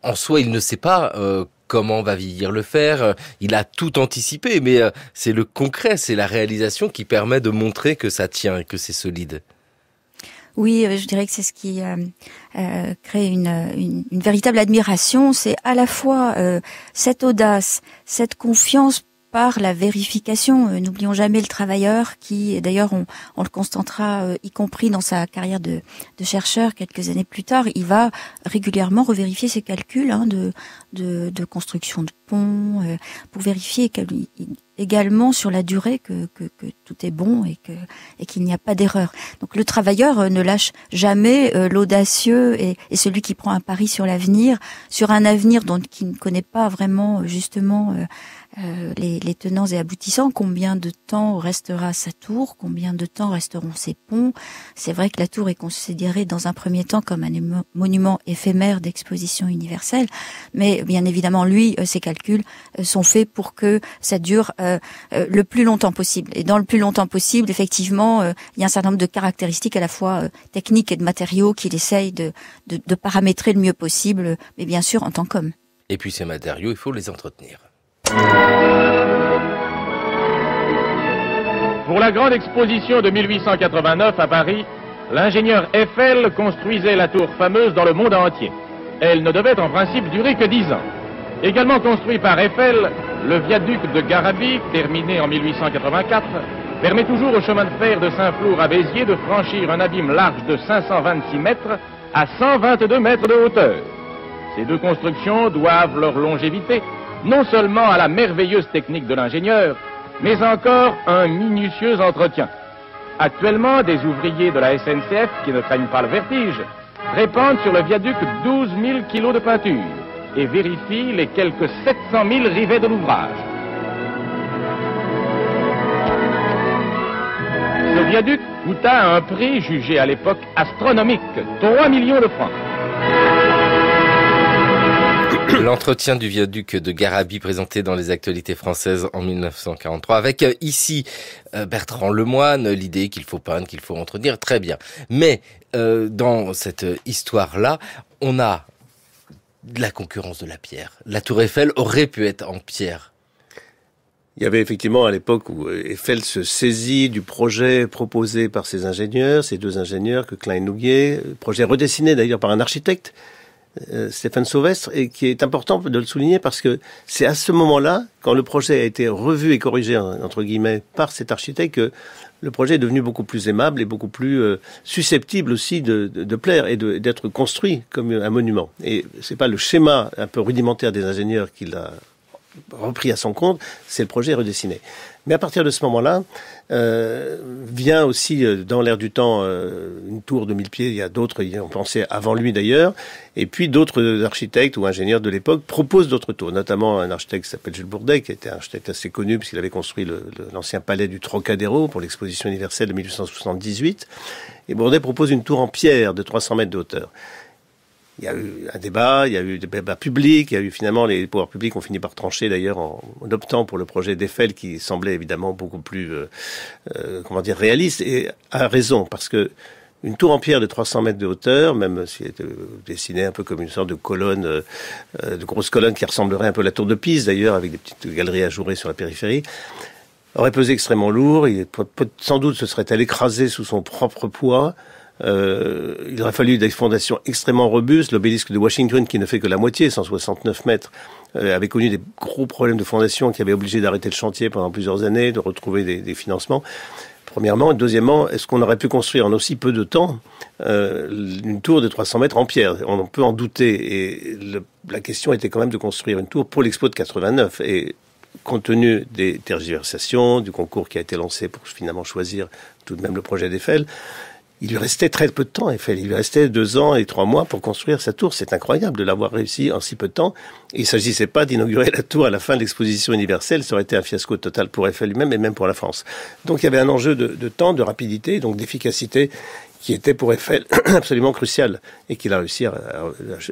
en soi, il ne sait pas euh, comment va vieillir le faire. Euh, il a tout anticipé, mais euh, c'est le concret, c'est la réalisation qui permet de montrer que ça tient et que c'est solide. Oui, je dirais que c'est ce qui crée une, véritable admiration. C'est à la fois cette audace, cette confiance la vérification. Euh, n'oublions jamais le travailleur qui, d'ailleurs, on, le constatera, euh, y compris dans sa carrière de, chercheur quelques années plus tard, il va régulièrement revérifier ses calculs hein, de, de, construction de ponts euh, pour vérifier également sur la durée que, tout est bon et qu'il n'y a pas d'erreur. Donc le travailleur ne lâche jamais l'audacieux et, celui qui prend un pari sur l'avenir, sur un avenir dont qui ne connaît pas vraiment justement euh, les, les, tenants et aboutissants, combien de temps restera sa tour, combien de temps resteront ses ponts. C'est vrai que la tour est considérée dans un premier temps comme un monument éphémère d'exposition universelle, mais bien évidemment, lui, euh, ses calculs euh, sont faits pour que ça dure le plus longtemps possible. Et dans le plus longtemps possible, effectivement, il y a un certain nombre de caractéristiques à la fois techniques et de matériaux qu'il essaye de paramétrer le mieux possible, mais bien sûr en tant qu'homme. Et puis ces matériaux, il faut les entretenir. Pour la grande exposition de 1889 à Paris, l'ingénieur Eiffel construisait la tour fameuse dans le monde entier. Elle ne devait en principe durer que dix ans. Également construit par Eiffel, le viaduc de Garabi, terminé en 1884, permet toujours au chemin de fer de Saint-Flour à Béziers de franchir un abîme large de 526 mètres à 122 mètres de hauteur. Ces deux constructions doivent leur longévité non seulement à la merveilleuse technique de l'ingénieur, mais encore un minutieux entretien. Actuellement, des ouvriers de la SNCF qui ne craignent pas le vertige répandent sur le viaduc 12 000 kilos de peinture et vérifient les quelques 700 000 rivets de l'ouvrage. Le viaduc coûta un prix jugé à l'époque astronomique, 3 millions de francs. (coughs) l'entretien du viaduc de Garabi présenté dans les actualités françaises en 1943 avec euh, ici euh, Bertrand Lemoine, l'idée qu'il faut peindre, qu'il faut entretenir, très bien. Mais euh, dans cette histoire-là, on a de la concurrence de la pierre. La tour Eiffel aurait pu être en pierre. Il y avait effectivement à l'époque où Eiffel se saisit du projet proposé par ses ingénieurs, ces deux ingénieurs que Klein Nouguier, projet redessiné d'ailleurs par un architecte, euh, Stéphane Sauvestre, et qui est important de le souligner parce que c'est à ce moment-là, quand le projet a été revu et corrigé, entre guillemets, par cet architecte, que le projet est devenu beaucoup plus aimable et beaucoup plus euh, susceptible aussi de, plaire et d'être construit comme un monument. Et ce n'est pas le schéma un peu rudimentaire des ingénieurs qui l'a repris à son compte, c'est le projet redessiné. Mais à partir de ce moment-là, euh, vient aussi euh, dans l'air du temps euh, une tour de mille pieds. Il y a d'autres on ont pensé avant lui d'ailleurs. Et puis d'autres architectes ou ingénieurs de l'époque proposent d'autres tours, notamment un architecte qui s'appelle Jules Bourdet, qui était un architecte assez connu puisqu'il avait construit l'ancien palais du Trocadéro pour l'exposition universelle de 1878. Et Bourdet propose une tour en pierre de 300 mètres de hauteur il y a eu un débat, il y a eu des débats publics, il y a eu finalement les pouvoirs publics ont fini par trancher d'ailleurs en, optant pour le projet d'Eiffel qui semblait évidemment beaucoup plus, euh, euh, comment dire, réaliste et à raison parce que une tour en pierre de 300 mètres de hauteur, même si elle était dessinée un peu comme une sorte de colonne, euh, de grosse colonne qui ressemblerait un peu à la tour de Pise d'ailleurs, avec des petites galeries ajourées sur la périphérie, aurait pesé extrêmement lourd. et sans doute se serait-elle écrasée sous son propre poids. Euh, il aurait fallu des fondations extrêmement robustes. L'obélisque de Washington, qui ne fait que la moitié, 169 mètres, euh, avait connu des gros problèmes de fondation qui avaient obligé d'arrêter le chantier pendant plusieurs années, de retrouver des, financements. Premièrement. et Deuxièmement, est-ce qu'on aurait pu construire en aussi peu de temps euh, une tour de 300 mètres en pierre On peut en douter. Et la question était quand même de construire une tour pour l'expo de 89. Et compte tenu des tergiversations, du concours qui a été lancé pour finalement choisir tout de même le projet d'Eiffel, il lui restait très peu de temps, Eiffel. Il lui restait deux ans et trois mois pour construire sa tour. C'est incroyable de l'avoir réussi en si peu de temps. Il ne s'agissait pas d'inaugurer la tour à la fin de l'exposition universelle. Ça aurait été un fiasco total pour Eiffel lui-même et même pour la France. Donc il y avait un enjeu de, de temps, de rapidité, donc d'efficacité qui était pour Eiffel (clears throat) absolument crucial et qu'il a réussi à,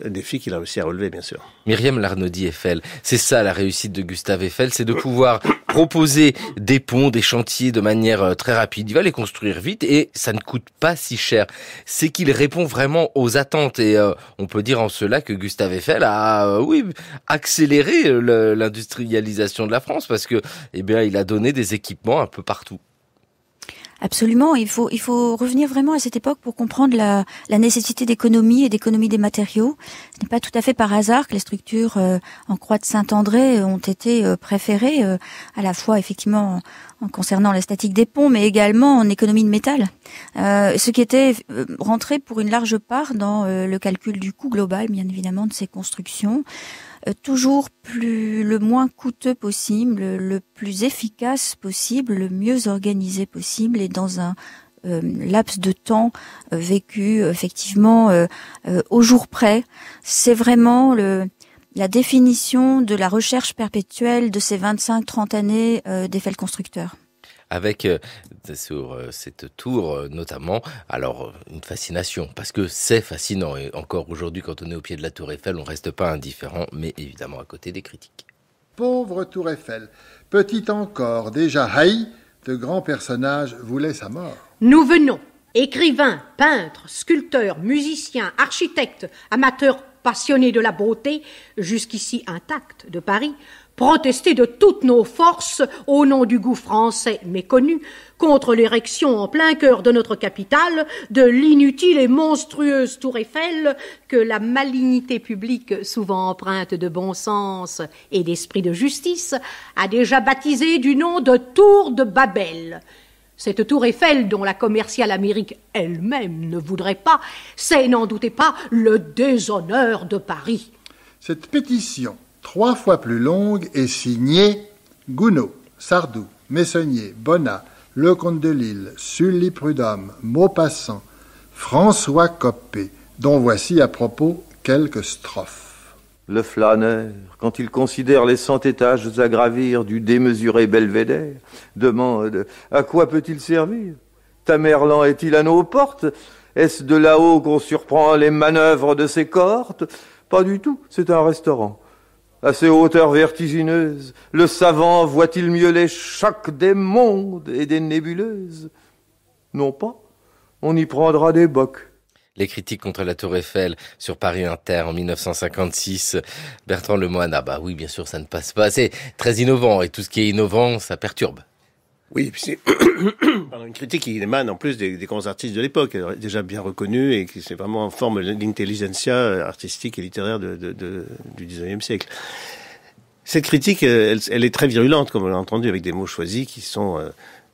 un défi qu'il a réussi à relever, bien sûr. Myriam Larnaudy Eiffel, c'est ça la réussite de Gustave Eiffel, c'est de pouvoir proposer des ponts, des chantiers de manière euh, très rapide. Il va les construire vite et ça ne coûte pas si cher. C'est qu'il répond vraiment aux attentes et euh, on peut dire en cela que Gustave Eiffel a, euh, oui, accéléré l'industrialisation de la France parce que, eh bien, il a donné des équipements un peu partout. Absolument, il faut il faut revenir vraiment à cette époque pour comprendre la, nécessité d'économie et d'économie des matériaux. Ce n'est pas tout à fait par hasard que les structures euh, en croix de Saint-André euh, ont été euh, préférées à la fois effectivement en, concernant la statique des ponts, mais également en économie de métal, ce qui était rentré pour une large part dans le calcul du coût global, bien évidemment, de ces constructions. Euh, toujours plus le moins coûteux possible, le plus efficace possible, le mieux organisé possible et dans un euh, laps de temps euh, vécu effectivement au jour près. C'est vraiment le, la définition de la recherche perpétuelle de ces 25-30 années d'effet le constructeur avec sur euh, cette tour euh, notamment. Alors, euh, une fascination, parce que c'est fascinant. Et encore aujourd'hui, quand on est au pied de la tour Eiffel, on ne reste pas indifférent, mais évidemment à côté des critiques. Pauvre tour Eiffel, petit encore, déjà haï, de grands personnages voulaient sa mort. Nous venons, écrivains, peintres, sculpteurs, musiciens, architectes, amateurs passionnés de la beauté, jusqu'ici intacte de Paris, protester de toutes nos forces au nom du goût français méconnu contre l'érection en plein cœur de notre capitale de l'inutile et monstrueuse tour Eiffel que la malignité publique, souvent empreinte de bon sens et d'esprit de justice, a déjà baptisée du nom de tour de Babel. Cette tour Eiffel, dont la commerciale Amérique elle-même ne voudrait pas, c'est, n'en doutez pas, le déshonneur de Paris. Cette pétition trois fois plus longue et signée Gounod, Sardou, Messonnier, Bonnat, Lecomte de Lille, Sully Prudhomme, Maupassant, François Coppé, dont voici à propos quelques strophes. Le flâneur, quand il considère les cent étages à gravir du démesuré belvédère, demande à quoi peut-il servir Tamerlan est-il à nos portes Est-ce de là-haut qu'on surprend les manœuvres de ses cohortes Pas du tout, c'est un restaurant à ces hauteurs vertigineuses, le savant voit-il mieux les chocs des mondes et des nébuleuses Non pas, on y prendra des bocs. Les critiques contre la Tour Eiffel sur Paris Inter en 1956. Bertrand Lemoyne, ah bah oui, bien sûr, ça ne passe pas. C'est très innovant et tout ce qui est innovant, ça perturbe. Oui, c'est (coughs) une critique qui émane en plus des, grands artistes de l'époque, déjà bien reconnus et qui c'est vraiment en forme l'intelligentsia euh, artistique et littéraire du 19e siècle. Cette critique, euh, elle, est très virulente, comme on l'a entendu, avec des mots choisis qui sont... Euh,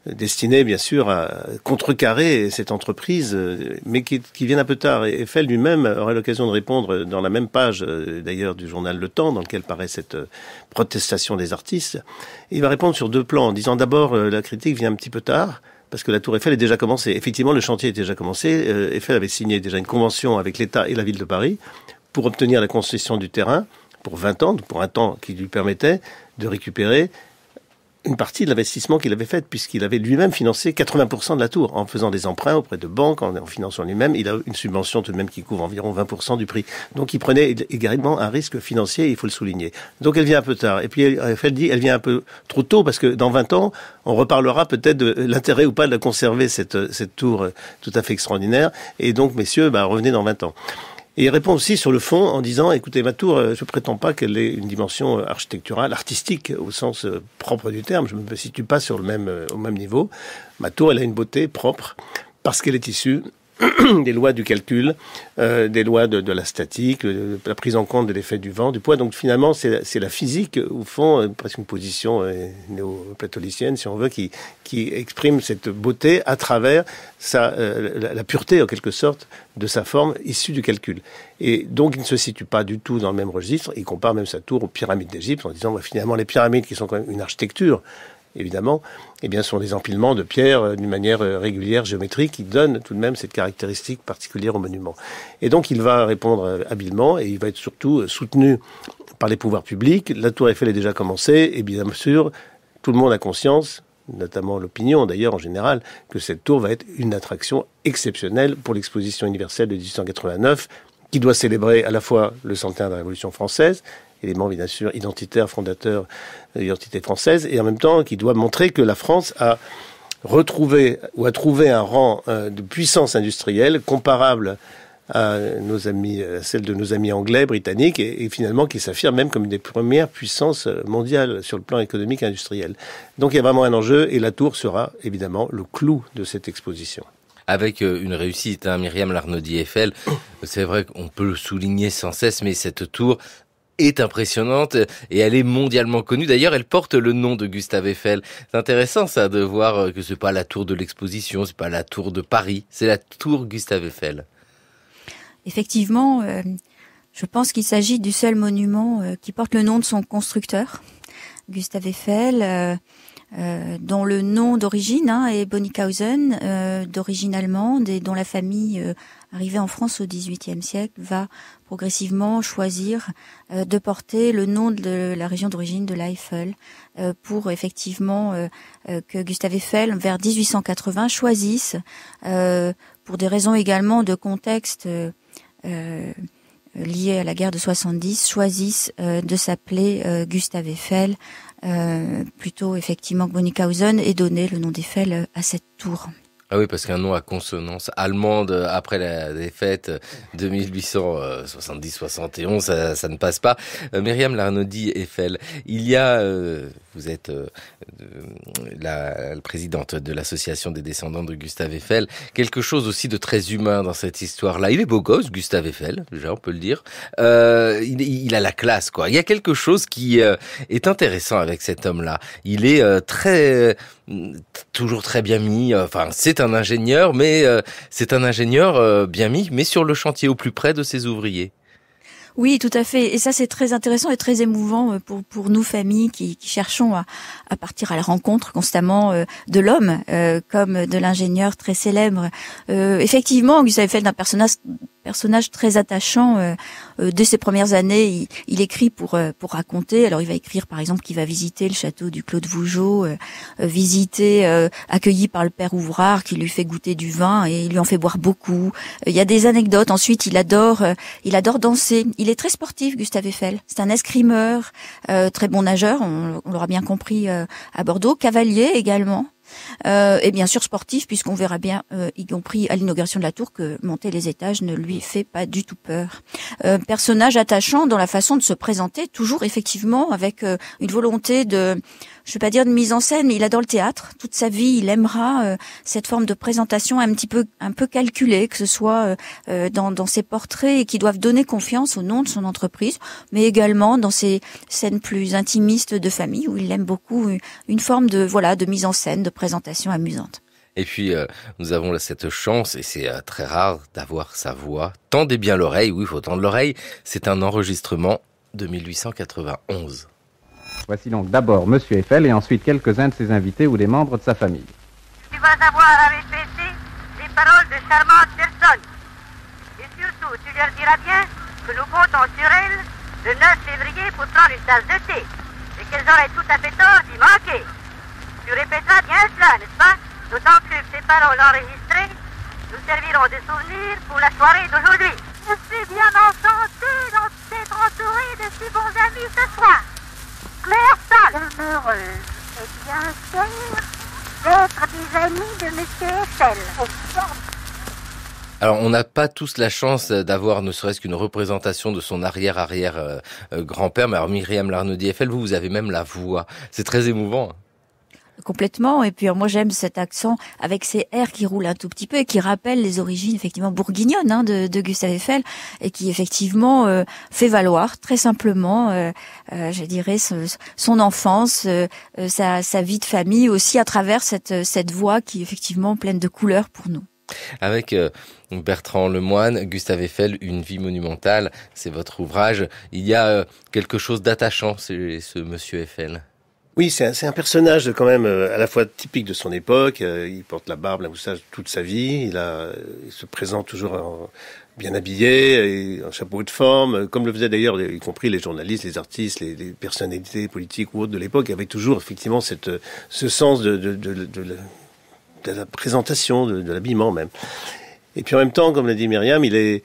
destiné bien sûr à contrecarrer cette entreprise, euh, mais qui, vient un peu tard. Et Eiffel lui-même aurait l'occasion de répondre dans la même page euh, d'ailleurs du journal Le Temps, dans lequel paraît cette euh, protestation des artistes. il va répondre sur deux plans, en disant d'abord la critique vient un petit peu tard, parce que la tour Eiffel est déjà commencée. Effectivement, le chantier est déjà commencé. Eiffel avait signé déjà une convention avec l'État et la ville de Paris pour obtenir la concession du terrain pour 20 ans, pour un temps qui lui permettait de récupérer une partie de l'investissement qu'il avait fait, puisqu'il avait lui-même financé 80% de la tour en faisant des emprunts auprès de banques, en, finançant lui-même. Il a une subvention tout de même qui couvre environ 20% du prix. Donc il prenait également un risque financier, il faut le souligner. Donc elle vient un peu tard. Et puis elle, dit, elle vient un peu trop tôt, parce que dans 20 ans, on reparlera peut-être de euh, l'intérêt ou pas de la conserver, cette, euh, cette tour euh, tout à fait extraordinaire. Et donc, messieurs, bah, revenez dans 20 ans. Et il répond aussi sur le fond en disant, écoutez, ma tour, euh, je ne prétends pas qu'elle ait une dimension euh, architecturale, artistique au sens euh, propre du terme. Je ne me situe pas sur le même, au même niveau. Ma tour, elle a une beauté propre parce qu'elle est issue (clears throat) des lois du calcul, euh, des lois de, la statique, la prise en compte de l'effet du vent, du poids. Donc finalement, c'est la physique, euh, au fond, euh, presque une position néo-platonicienne, si on veut, qui, exprime cette beauté à travers la, pureté, en quelque sorte, de sa forme issue du calcul. Et donc, il ne se situe pas du tout dans le même registre. Il compare même sa tour aux pyramides d'Égypte en disant, bah, finalement, les pyramides, qui sont quand même une architecture, évidemment, eh bien, sont des empilements de pierres euh, d'une manière euh, régulière, géométrique, qui donnent tout de même cette caractéristique particulière au monument. Et donc, il va répondre euh, habilement et il va être surtout soutenu par les pouvoirs publics. La Tour Eiffel est déjà commencée et bien sûr, tout le monde a conscience, notamment l'opinion d'ailleurs en général, que cette tour va être une attraction exceptionnelle pour l'exposition universelle de 1889 qui doit célébrer à la fois le centenaire de la Révolution française élément bien sûr identitaire, fondateur de l'identité française, et en même temps qui doit montrer que la France a retrouvé ou a trouvé un rang euh, de puissance industrielle comparable à nos amis, euh, celle de nos amis anglais, britanniques, et, finalement qui s'affirme même comme une des premières puissances euh, mondiales sur le plan économique et industriel. Donc il y a vraiment un enjeu, et la tour sera évidemment le clou de cette exposition avec une réussite. Hein, Myriam Larnaudy-Eiffel, c'est vrai qu'on peut le souligner sans cesse, mais cette tour est impressionnante et elle est mondialement connue. D'ailleurs, elle porte le nom de Gustave Eiffel. C'est intéressant ça de voir euh, que ce n'est pas la tour de l'exposition, c'est pas la tour de Paris, c'est la tour Gustave Eiffel. Effectivement, euh, je pense qu'il s'agit du seul monument euh, qui porte le nom de son constructeur, Gustave Eiffel. dont le nom d'origine hein, est Bonnickhausen, d'origine allemande, et dont la famille arrivée en France au XVIIIe siècle va progressivement choisir euh, de porter le nom de la région d'origine de l'Eiffel euh, pour effectivement euh, que Gustave Eiffel, vers 1880, choisisse, pour des raisons également de contexte lié à la guerre de 70 choisisse de s'appeler Gustave Eiffel plutôt effectivement Bonnickhausen et donner le nom d'Eiffel à cette tour. Ah oui, parce qu'un nom à consonance allemande euh, après la défaite euh, de 1870-71, ça, ne passe pas. Euh, Myriam Larnaudie Eiffel, il y a, vous êtes la, présidente de l'association des descendants de Gustave Eiffel, quelque chose aussi de très humain dans cette histoire-là. Il est beau gosse, Gustave Eiffel, déjà on peut le dire. Il, il, a la classe, quoi. Il y a quelque chose qui est intéressant avec cet homme-là. Il est très toujours très bien mis. Euh, enfin, c'est un ingénieur, mais euh, c'est un ingénieur euh, bien mis, mais sur le chantier au plus près de ses ouvriers. Oui, tout à fait. Et ça, c'est très intéressant et très émouvant pour, pour nous, familles, qui, cherchons à, à, partir à la rencontre constamment de l'homme, comme de l'ingénieur très célèbre. Euh, effectivement, Gustave Eiffel fait d'un personnage personnage très attachant. Euh, euh, dès ses premières années, il, écrit pour euh, pour raconter. Alors, il va écrire, par exemple, qu'il va visiter le château du Claude Vougeot, euh, visiter, accueilli par le père Ouvrard, qui lui fait goûter du vin et il lui en fait boire beaucoup. Il y a des anecdotes. Ensuite, il adore il adore danser. Il est très sportif, Gustave Eiffel. C'est un escrimeur, très bon nageur. on l'aura bien compris à Bordeaux, cavalier également. Euh, et bien sûr sportif, puisqu'on verra bien, euh, y compris à l'inauguration de la tour, que monter les étages ne lui fait pas du tout peur. Euh, personnage attachant dans la façon de se présenter, toujours effectivement avec une volonté de je vais pas dire de mise en scène, mais il adore le théâtre. Toute sa vie, il aimera euh, cette forme de présentation un petit peu un peu calculée, que ce soit euh, euh, dans, ses portraits qui doivent donner confiance au nom de son entreprise, mais également dans ses scènes plus intimistes de famille où il aime beaucoup une forme de voilà de mise en scène, de présentation amusante. Et puis, nous avons là cette chance, et c'est très rare d'avoir sa voix. Tendez bien l'oreille, oui, il faut tendre l'oreille. C'est un enregistrement de 1891. Voici donc d'abord M. Eiffel et ensuite quelques-uns de ses invités ou des membres de sa famille. Tu vas avoir à répéter les paroles de charmantes personnes. Et surtout, tu leur diras bien que nous comptons sur elles le 9 février pour prendre une tasse de thé et qu'elles auraient tout à fait tort d'y manquer. Tu répéteras bien cela, n'est-ce pas D'autant plus que ces paroles enregistrées nous serviront de souvenirs pour la soirée d'aujourd'hui. Je suis bien enchantée d'être entourée de si bons amis ce soir. Merci. bien, d'être des amis de Monsieur Eiffel. alors, on n'a pas tous la chance d'avoir ne serait-ce qu'une représentation de son arrière-arrière-grand-père, euh, euh, mais alors Myriam Larnaudy-Eiffel, vous, vous avez même la voix. C'est très émouvant complètement. Et puis moi j'aime cet accent avec ces R qui roulent un tout petit peu et qui rappellent les origines effectivement bourguignonnes hein, de, Gustave Eiffel et qui effectivement euh, fait valoir très simplement, euh, euh, je dirais, son enfance, sa, vie de famille aussi à travers cette, cette voix qui est effectivement pleine de couleurs pour nous. Avec Bertrand Lemoine, Gustave Eiffel, Une vie monumentale, c'est votre ouvrage. Il y a quelque chose d'attachant, c'est ce monsieur Eiffel. Oui, c'est un, personnage quand même euh, à la fois typique de son époque. Euh, il porte la barbe, la moustache toute sa vie. Il, a, se présente toujours bien habillé, et en chapeau de forme, euh, comme le faisaient d'ailleurs, y compris les journalistes, les artistes, les, personnalités politiques ou autres de l'époque, Il avait toujours effectivement cette, ce sens de, de, la, la, présentation, de l'habillement même. Et puis en même temps, comme l'a dit Myriam, il est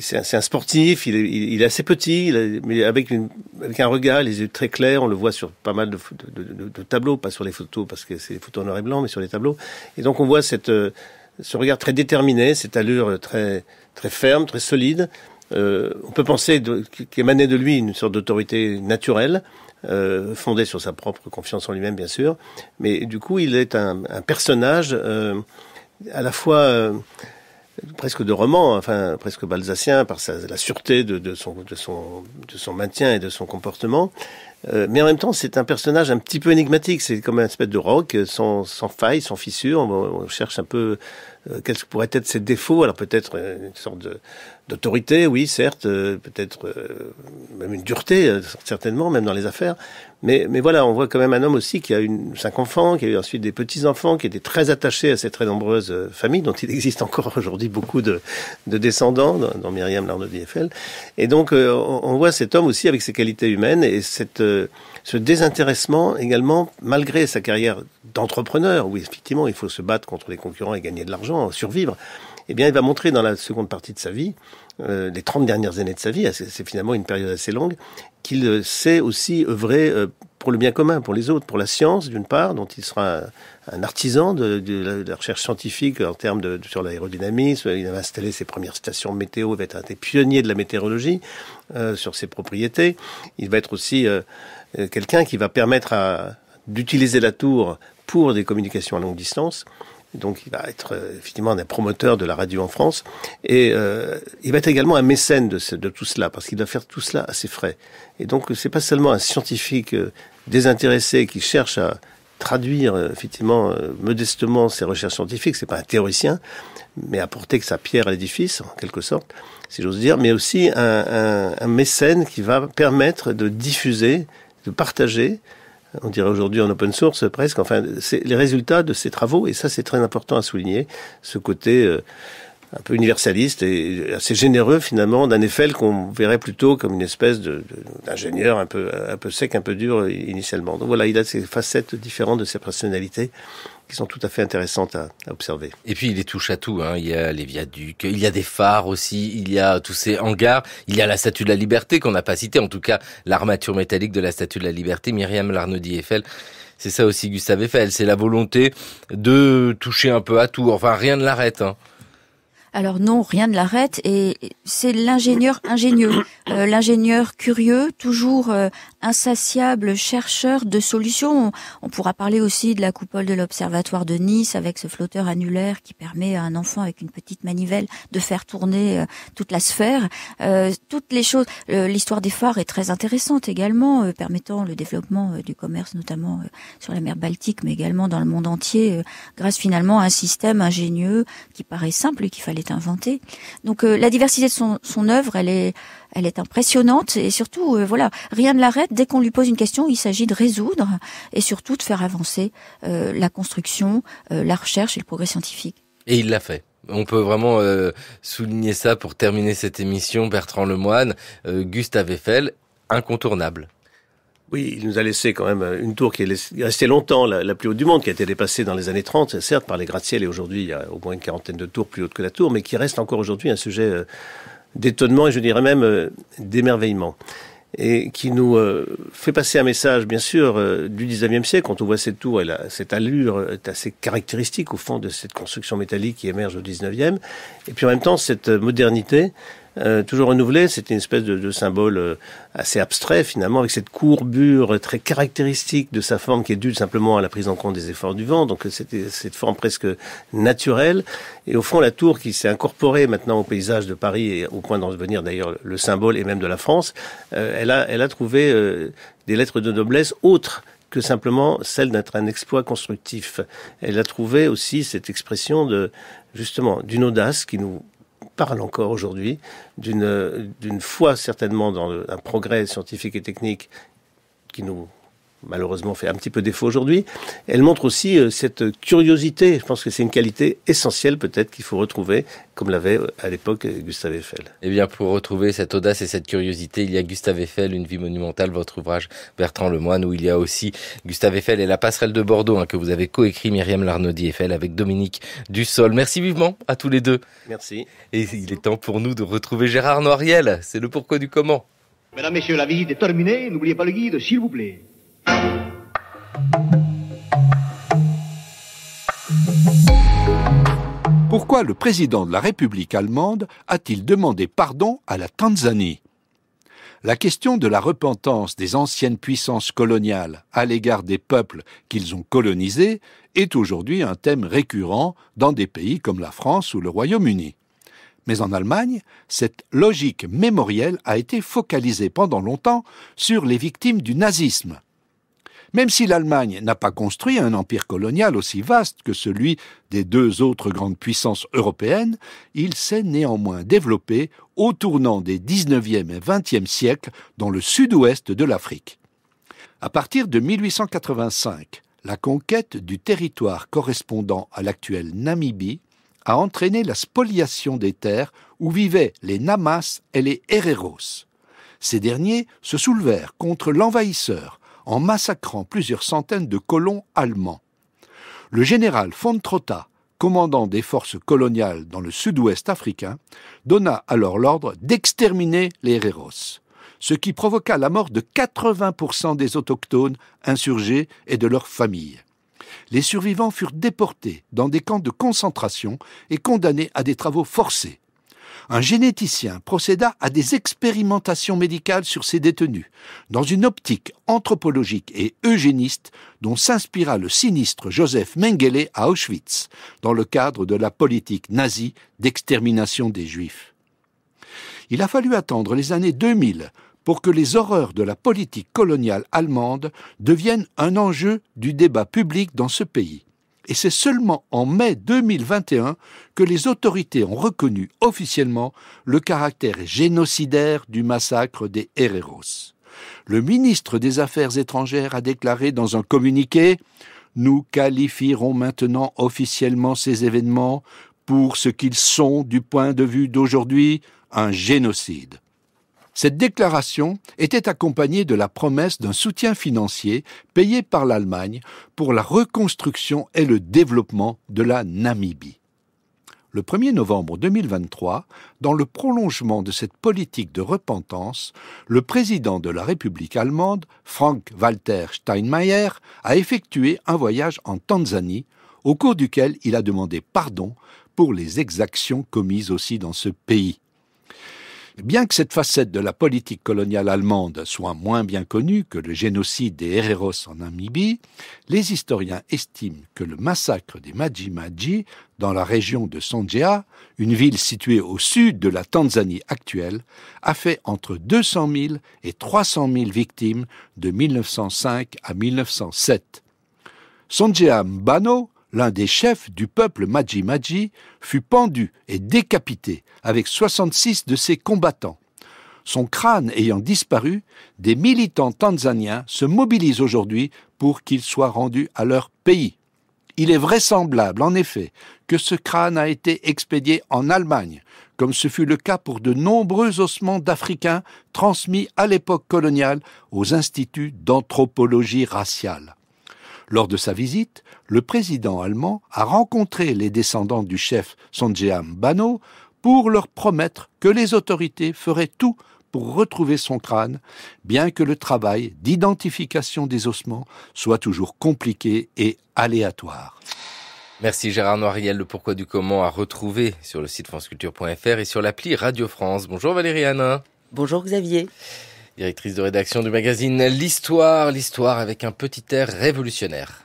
c'est un, un, sportif, il est, il est assez petit, mais avec, une, avec, un regard, les yeux très clairs, on le voit sur pas mal de, de, de, tableaux, pas sur les photos parce que c'est des photos en noir et blanc, mais sur les tableaux. Et donc on voit cette, euh, ce regard très déterminé, cette allure euh, très, très ferme, très solide. Euh, on peut penser qu'émanait de lui une sorte d'autorité naturelle, euh, fondée sur sa propre confiance en lui-même, bien sûr. Mais du coup, il est un, un personnage euh, à la fois euh, presque de roman, enfin presque balzacien par sa, la sûreté de, de, son, de, son, de son maintien et de son comportement. Euh, mais en même temps, c'est un personnage un petit peu énigmatique. C'est comme un espèce de rock, sans, sans faille, sans fissure. On, cherche un peu euh, quels pourraient être ses défauts. Alors peut-être euh, une sorte de, d'autorité, oui, certes, euh, peut-être euh, même une dureté, euh, certainement, même dans les affaires. Mais, voilà, on voit quand même un homme aussi qui a eu cinq enfants, qui a eu ensuite des petits-enfants, qui était très attaché à cette très nombreuses familles, dont il existe encore (laughs) aujourd'hui beaucoup de, descendants, dans, Myriam Larnaud-Dieffel. Et donc, on, voit cet homme aussi avec ses qualités humaines et cette, ce désintéressement également, malgré sa carrière d'entrepreneur, où effectivement, il faut se battre contre les concurrents et gagner de l'argent, survivre eh bien, il va montrer dans la seconde partie de sa vie, euh, les 30 dernières années de sa vie, c'est finalement une période assez longue, qu'il euh, sait aussi œuvrer euh, pour le bien commun, pour les autres, pour la science d'une part, dont il sera un artisan de, de, la, recherche scientifique en termes de, sur l'aérodynamisme. Il va installer ses premières stations météo, il va être un des pionniers de la météorologie sur ses propriétés. Il va être aussi quelqu'un qui va permettre d'utiliser la tour pour des communications à longue distance donc il va être euh, effectivement un promoteur de la radio en France, et euh, il va être également un mécène de, tout cela, parce qu'il doit faire tout cela à ses frais. Et donc euh, ce n'est pas seulement un scientifique désintéressé qui cherche à traduire effectivement modestement ses recherches scientifiques, Ce n'est pas un théoricien, mais apporter que sa pierre à l'édifice, en quelque sorte, si j'ose dire, mais aussi un, mécène qui va permettre de diffuser, de partager on dirait aujourd'hui en open source presque. Enfin, c'est les résultats de ces travaux, et ça c'est très important à souligner, ce côté euh, un peu universaliste et assez généreux finalement d'un Eiffel qu'on verrait plutôt comme une espèce d'ingénieur un peu, un peu sec, un peu dur initialement. Donc voilà, il a ces facettes différentes de ses personnalités qui sont tout à fait intéressantes à, observer. Et puis il est touche à tout, hein. il y a les viaducs, il y a des phares aussi, il y a tous ces hangars, il y a la Statue de la Liberté qu'on n'a pas citée, en tout cas l'armature métallique de la Statue de la Liberté, Myriam Larnaudy-Eiffel. C'est ça aussi Gustave Eiffel, c'est la volonté de toucher un peu à tout, enfin rien ne l'arrête. Hein. Alors non, rien ne l'arrête et c'est l'ingénieur ingénieux, euh, l'ingénieur curieux, toujours euh, insatiable chercheur de solutions. On pourra parler aussi de la coupole de l'Observatoire de Nice avec ce flotteur annulaire qui permet à un enfant avec une petite manivelle de faire tourner euh, toute la sphère. Euh, toutes les choses. L'histoire des phares est très intéressante également, euh, permettant le développement du commerce notamment sur la mer Baltique, mais également dans le monde entier, grâce finalement à un système ingénieux qui paraît simple et qu'il fallait inventer. Donc la diversité de son, son œuvre, elle est elle est impressionnante et surtout, euh, voilà, rien ne l'arrête. Dès qu'on lui pose une question, il s'agit de résoudre et surtout de faire avancer euh, la construction, euh, la recherche et le progrès scientifique. Et il l'a fait. On peut vraiment souligner ça pour terminer cette émission. Bertrand Lemoine, Gustave Eiffel, incontournable. Oui, il nous a laissé quand même une tour qui est restée longtemps la, plus haute du monde, qui a été dépassée dans les années 30, certes, par les gratte ciels et aujourd'hui, il y a au moins une quarantaine de tours plus hautes que la tour, mais qui reste encore aujourd'hui un sujet d'étonnement et je dirais même euh, d'émerveillement. Et qui nous euh, fait passer un message, bien sûr, euh, du 19e siècle, quand on voit cette tour et cette allure est assez caractéristique au fond de cette construction métallique qui émerge au 19e, et puis en même temps cette modernité euh, toujours renouvelé. C'était une espèce de, de symbole euh, assez abstrait finalement, avec cette courbure très caractéristique de sa forme qui est due simplement à la prise en compte des efforts du vent. Donc euh, c'était cette forme presque naturelle. Et au fond, la tour qui s'est incorporée maintenant au paysage de Paris et au point d'en devenir d'ailleurs le symbole et même de la France, elle, a, elle a trouvé des lettres de noblesse autres que simplement celle d'être un exploit constructif. Elle a trouvé aussi cette expression de justement d'une audace qui nous parle encore aujourd'hui d'une euh, foi certainement dans un progrès scientifique et technique qui nous malheureusement fait un petit peu défaut aujourd'hui, elle montre aussi euh, cette curiosité. Je pense que c'est une qualité essentielle peut-être qu'il faut retrouver, comme l'avait euh, à l'époque Gustave Eiffel. Eh bien, pour retrouver cette audace et cette curiosité, il y a Gustave Eiffel, Une vie monumentale, votre ouvrage Bertrand Lemoine, où il y a aussi Gustave Eiffel et la passerelle de Bordeaux, hein, que vous avez coécrit Myriam Larnaudy Eiffel avec Dominique Dussol. Merci vivement à tous les deux. Merci. Et il est temps pour nous de retrouver Gérard Noiriel. C'est le pourquoi du comment. Mesdames, Messieurs, la visite est terminée. N'oubliez pas le guide, s'il vous plaît. Pourquoi le président de la République allemande a-t-il demandé pardon à la Tanzanie La question de la repentance des anciennes puissances coloniales à l'égard des peuples qu'ils ont colonisés est aujourd'hui un thème récurrent dans des pays comme la France ou le Royaume-Uni. Mais en Allemagne, cette logique mémorielle a été focalisée pendant longtemps sur les victimes du nazisme. Même si l'Allemagne n'a pas construit un empire colonial aussi vaste que celui des deux autres grandes puissances européennes, il s'est néanmoins développé au tournant des 19e et 20e siècles dans le sud-ouest de l'Afrique. À partir de 1885, la conquête du territoire correspondant à l'actuelle Namibie a entraîné la spoliation des terres où vivaient les Namas et les Hereros. Ces derniers se soulevèrent contre l'envahisseur en massacrant plusieurs centaines de colons allemands. Le général von Trotta, commandant des forces coloniales dans le sud-ouest africain, donna alors l'ordre d'exterminer les Hereros, ce qui provoqua la mort de 80% des autochtones insurgés et de leurs familles. Les survivants furent déportés dans des camps de concentration et condamnés à des travaux forcés un généticien procéda à des expérimentations médicales sur ses détenus, dans une optique anthropologique et eugéniste dont s'inspira le sinistre Joseph Mengele à Auschwitz, dans le cadre de la politique nazie d'extermination des Juifs. Il a fallu attendre les années 2000 pour que les horreurs de la politique coloniale allemande deviennent un enjeu du débat public dans ce pays et c'est seulement en mai 2021 que les autorités ont reconnu officiellement le caractère génocidaire du massacre des Hereros. Le ministre des Affaires étrangères a déclaré dans un communiqué Nous qualifierons maintenant officiellement ces événements pour ce qu'ils sont du point de vue d'aujourd'hui, un génocide. Cette déclaration était accompagnée de la promesse d'un soutien financier payé par l'Allemagne pour la reconstruction et le développement de la Namibie. Le 1er novembre 2023, dans le prolongement de cette politique de repentance, le président de la République allemande, Frank-Walter Steinmeier, a effectué un voyage en Tanzanie, au cours duquel il a demandé pardon pour les exactions commises aussi dans ce pays. Bien que cette facette de la politique coloniale allemande soit moins bien connue que le génocide des Hereros en Namibie, les historiens estiment que le massacre des Maji Maji dans la région de Songea, une ville située au sud de la Tanzanie actuelle, a fait entre 200 000 et 300 000 victimes de 1905 à 1907. Songea Mbano, l'un des chefs du peuple Maji Maji, fut pendu et décapité avec 66 de ses combattants. Son crâne ayant disparu, des militants tanzaniens se mobilisent aujourd'hui pour qu'il soit rendu à leur pays. Il est vraisemblable, en effet, que ce crâne a été expédié en Allemagne, comme ce fut le cas pour de nombreux ossements d'Africains transmis à l'époque coloniale aux instituts d'anthropologie raciale. Lors de sa visite, le président allemand a rencontré les descendants du chef Sonjeam Bano pour leur promettre que les autorités feraient tout pour retrouver son crâne, bien que le travail d'identification des ossements soit toujours compliqué et aléatoire. Merci Gérard Noiriel, le pourquoi du comment à retrouver sur le site franceculture.fr et sur l'appli Radio France. Bonjour Valérie Anna. Bonjour Xavier directrice de rédaction du magazine L'Histoire, l'Histoire avec un petit air révolutionnaire.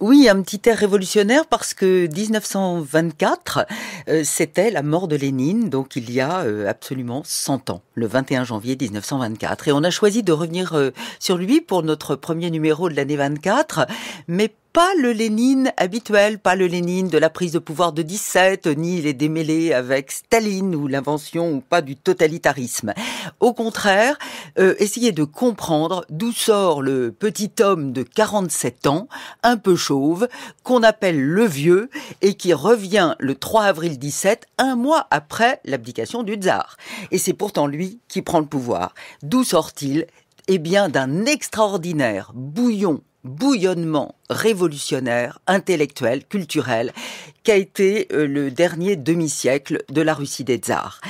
Oui, un petit air révolutionnaire parce que 1924, euh, c'était la mort de Lénine, donc il y a euh, absolument 100 ans, le 21 janvier 1924. Et on a choisi de revenir euh, sur lui pour notre premier numéro de l'année 24, mais pas le Lénine habituel, pas le Lénine de la prise de pouvoir de 17, ni les démêlés avec Staline ou l'invention ou pas du totalitarisme. Au contraire, euh, essayez de comprendre d'où sort le petit homme de 47 ans, un peu chauve, qu'on appelle le vieux et qui revient le 3 avril 17, un mois après l'abdication du tsar. Et c'est pourtant lui qui prend le pouvoir. D'où sort-il eh bien d'un extraordinaire bouillon, bouillonnement révolutionnaire, intellectuel, culturel, qu'a été euh, le dernier demi-siècle de la Russie des tsars.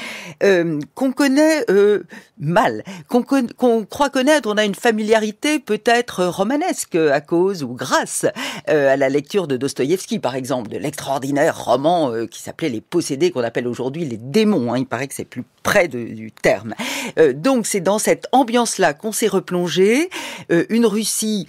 Euh, qu'on connaît euh, mal, qu'on croit connaître, on a une familiarité peut-être romanesque à cause ou grâce à la lecture de Dostoïevski, par exemple, de l'extraordinaire roman qui s'appelait Les possédés, qu'on appelle aujourd'hui les démons. Hein, il paraît que c'est plus près du terme. donc c'est dans cette ambiance-là qu'on s'est replongé. une Russie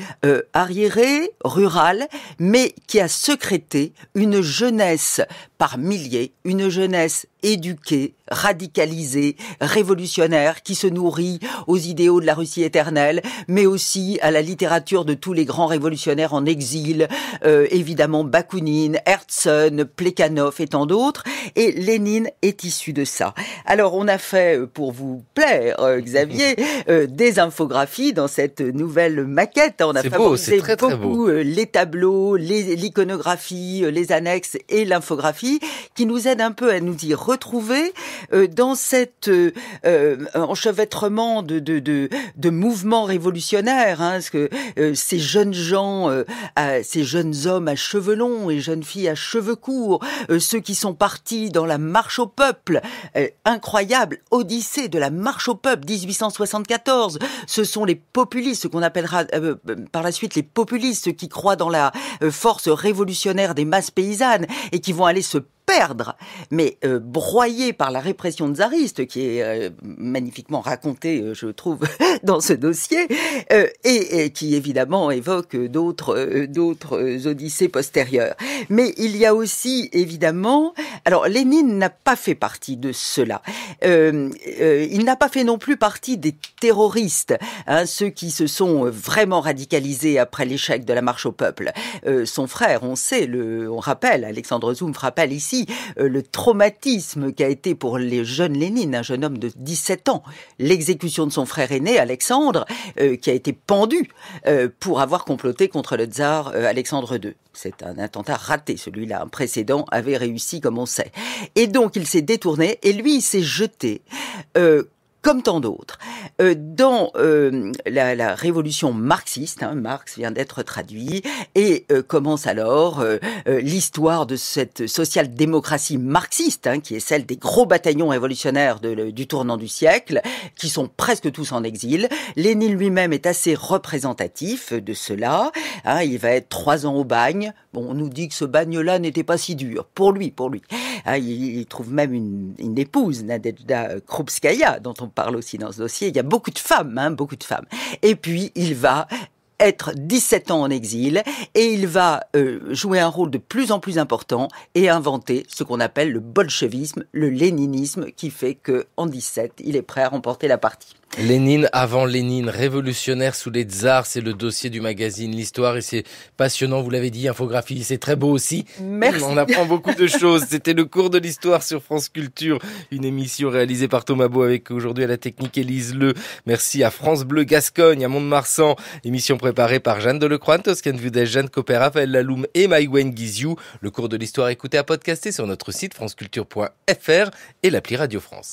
arriérée, rurale, mais qui a secrété une jeunesse par milliers, une jeunesse éduqué, radicalisé, révolutionnaire, qui se nourrit aux idéaux de la Russie éternelle, mais aussi à la littérature de tous les grands révolutionnaires en exil, euh, évidemment Bakounine, Herzen, Plekhanov et tant d'autres, et Lénine est issu de ça. Alors on a fait, euh, pour vous plaire, euh, Xavier, (laughs) des infographies dans cette nouvelle maquette. On a fabriqué très, beaucoup les tableaux, l'iconographie, les, les annexes et l'infographie, qui nous aident un peu à nous dire retrouver euh, dans cet euh, euh, enchevêtrement de, de, de, mouvements révolutionnaires, hein, que ces jeunes gens, ces jeunes hommes à cheveux longs et jeunes filles à cheveux courts, ceux qui sont partis dans la marche au peuple, incroyable odyssée de la marche au peuple 1874, ce sont les populistes, ce qu'on appellera par la suite les populistes, qui croient dans la force révolutionnaire des masses paysannes et qui vont aller se perdre, mais euh, broyé par la répression tsariste, qui est euh, magnifiquement racontée, euh, je trouve, (laughs) dans ce dossier, et, qui évidemment évoque d'autres d'autres odyssées postérieures. Mais il y a aussi évidemment, alors Lénine n'a pas fait partie de cela. il n'a pas fait non plus partie des terroristes, hein, ceux qui se sont vraiment radicalisés après l'échec de la marche au peuple. son frère, on sait, le, on rappelle, Alexandre Zoum rappelle ici euh, le traumatisme qu'a été pour les jeunes Lénine, un jeune homme de 17 ans, l'exécution de son frère aîné, Alexandre, euh, qui a été pendu euh, pour avoir comploté contre le tsar Alexandre II. C'est un attentat raté, celui-là. Un précédent avait réussi, comme on sait. Et donc, il s'est détourné et lui, il s'est jeté comme tant d'autres. Euh, dans euh, la, révolution marxiste, hein, Marx vient d'être traduit, et euh, commence alors l'histoire de cette social-démocratie marxiste, hein, qui est celle des gros bataillons révolutionnaires du tournant du siècle, qui sont presque tous en exil. Lénine lui-même est assez représentatif de cela. Hein. il va être trois ans au bagne, on nous dit que ce bagne-là n'était pas si dur. Pour lui, pour lui. Hein, il, trouve même une, épouse, Nadezhda Krupskaya, dont on parle aussi dans ce dossier. Il y a beaucoup de femmes, hein, beaucoup de femmes. Et puis, il va être 17 ans en exil et il va euh, jouer un rôle de plus en plus important et inventer ce qu'on appelle le bolchevisme, le léninisme qui fait que en 17, il est prêt à remporter la partie. Lénine avant Lénine, révolutionnaire sous les tsars, c'est le dossier du magazine L'Histoire et c'est passionnant, vous l'avez dit, infographie, c'est très beau aussi. On apprend beaucoup de choses. C'était le cours de l'Histoire sur France Culture, une émission réalisée par Thomas Beau avec aujourd'hui à la technique Élise Le. Merci à France Bleu Gascogne, à Mont-de-Marsan, émission préparée par Jeanne Delecroix, Toscan Vudes, Jeanne Copper, Raphaël Laloum et Maïwen Guizou. Le cours de l'Histoire écouté à podcaster sur notre site franceculture.fr et l'appli Radio France.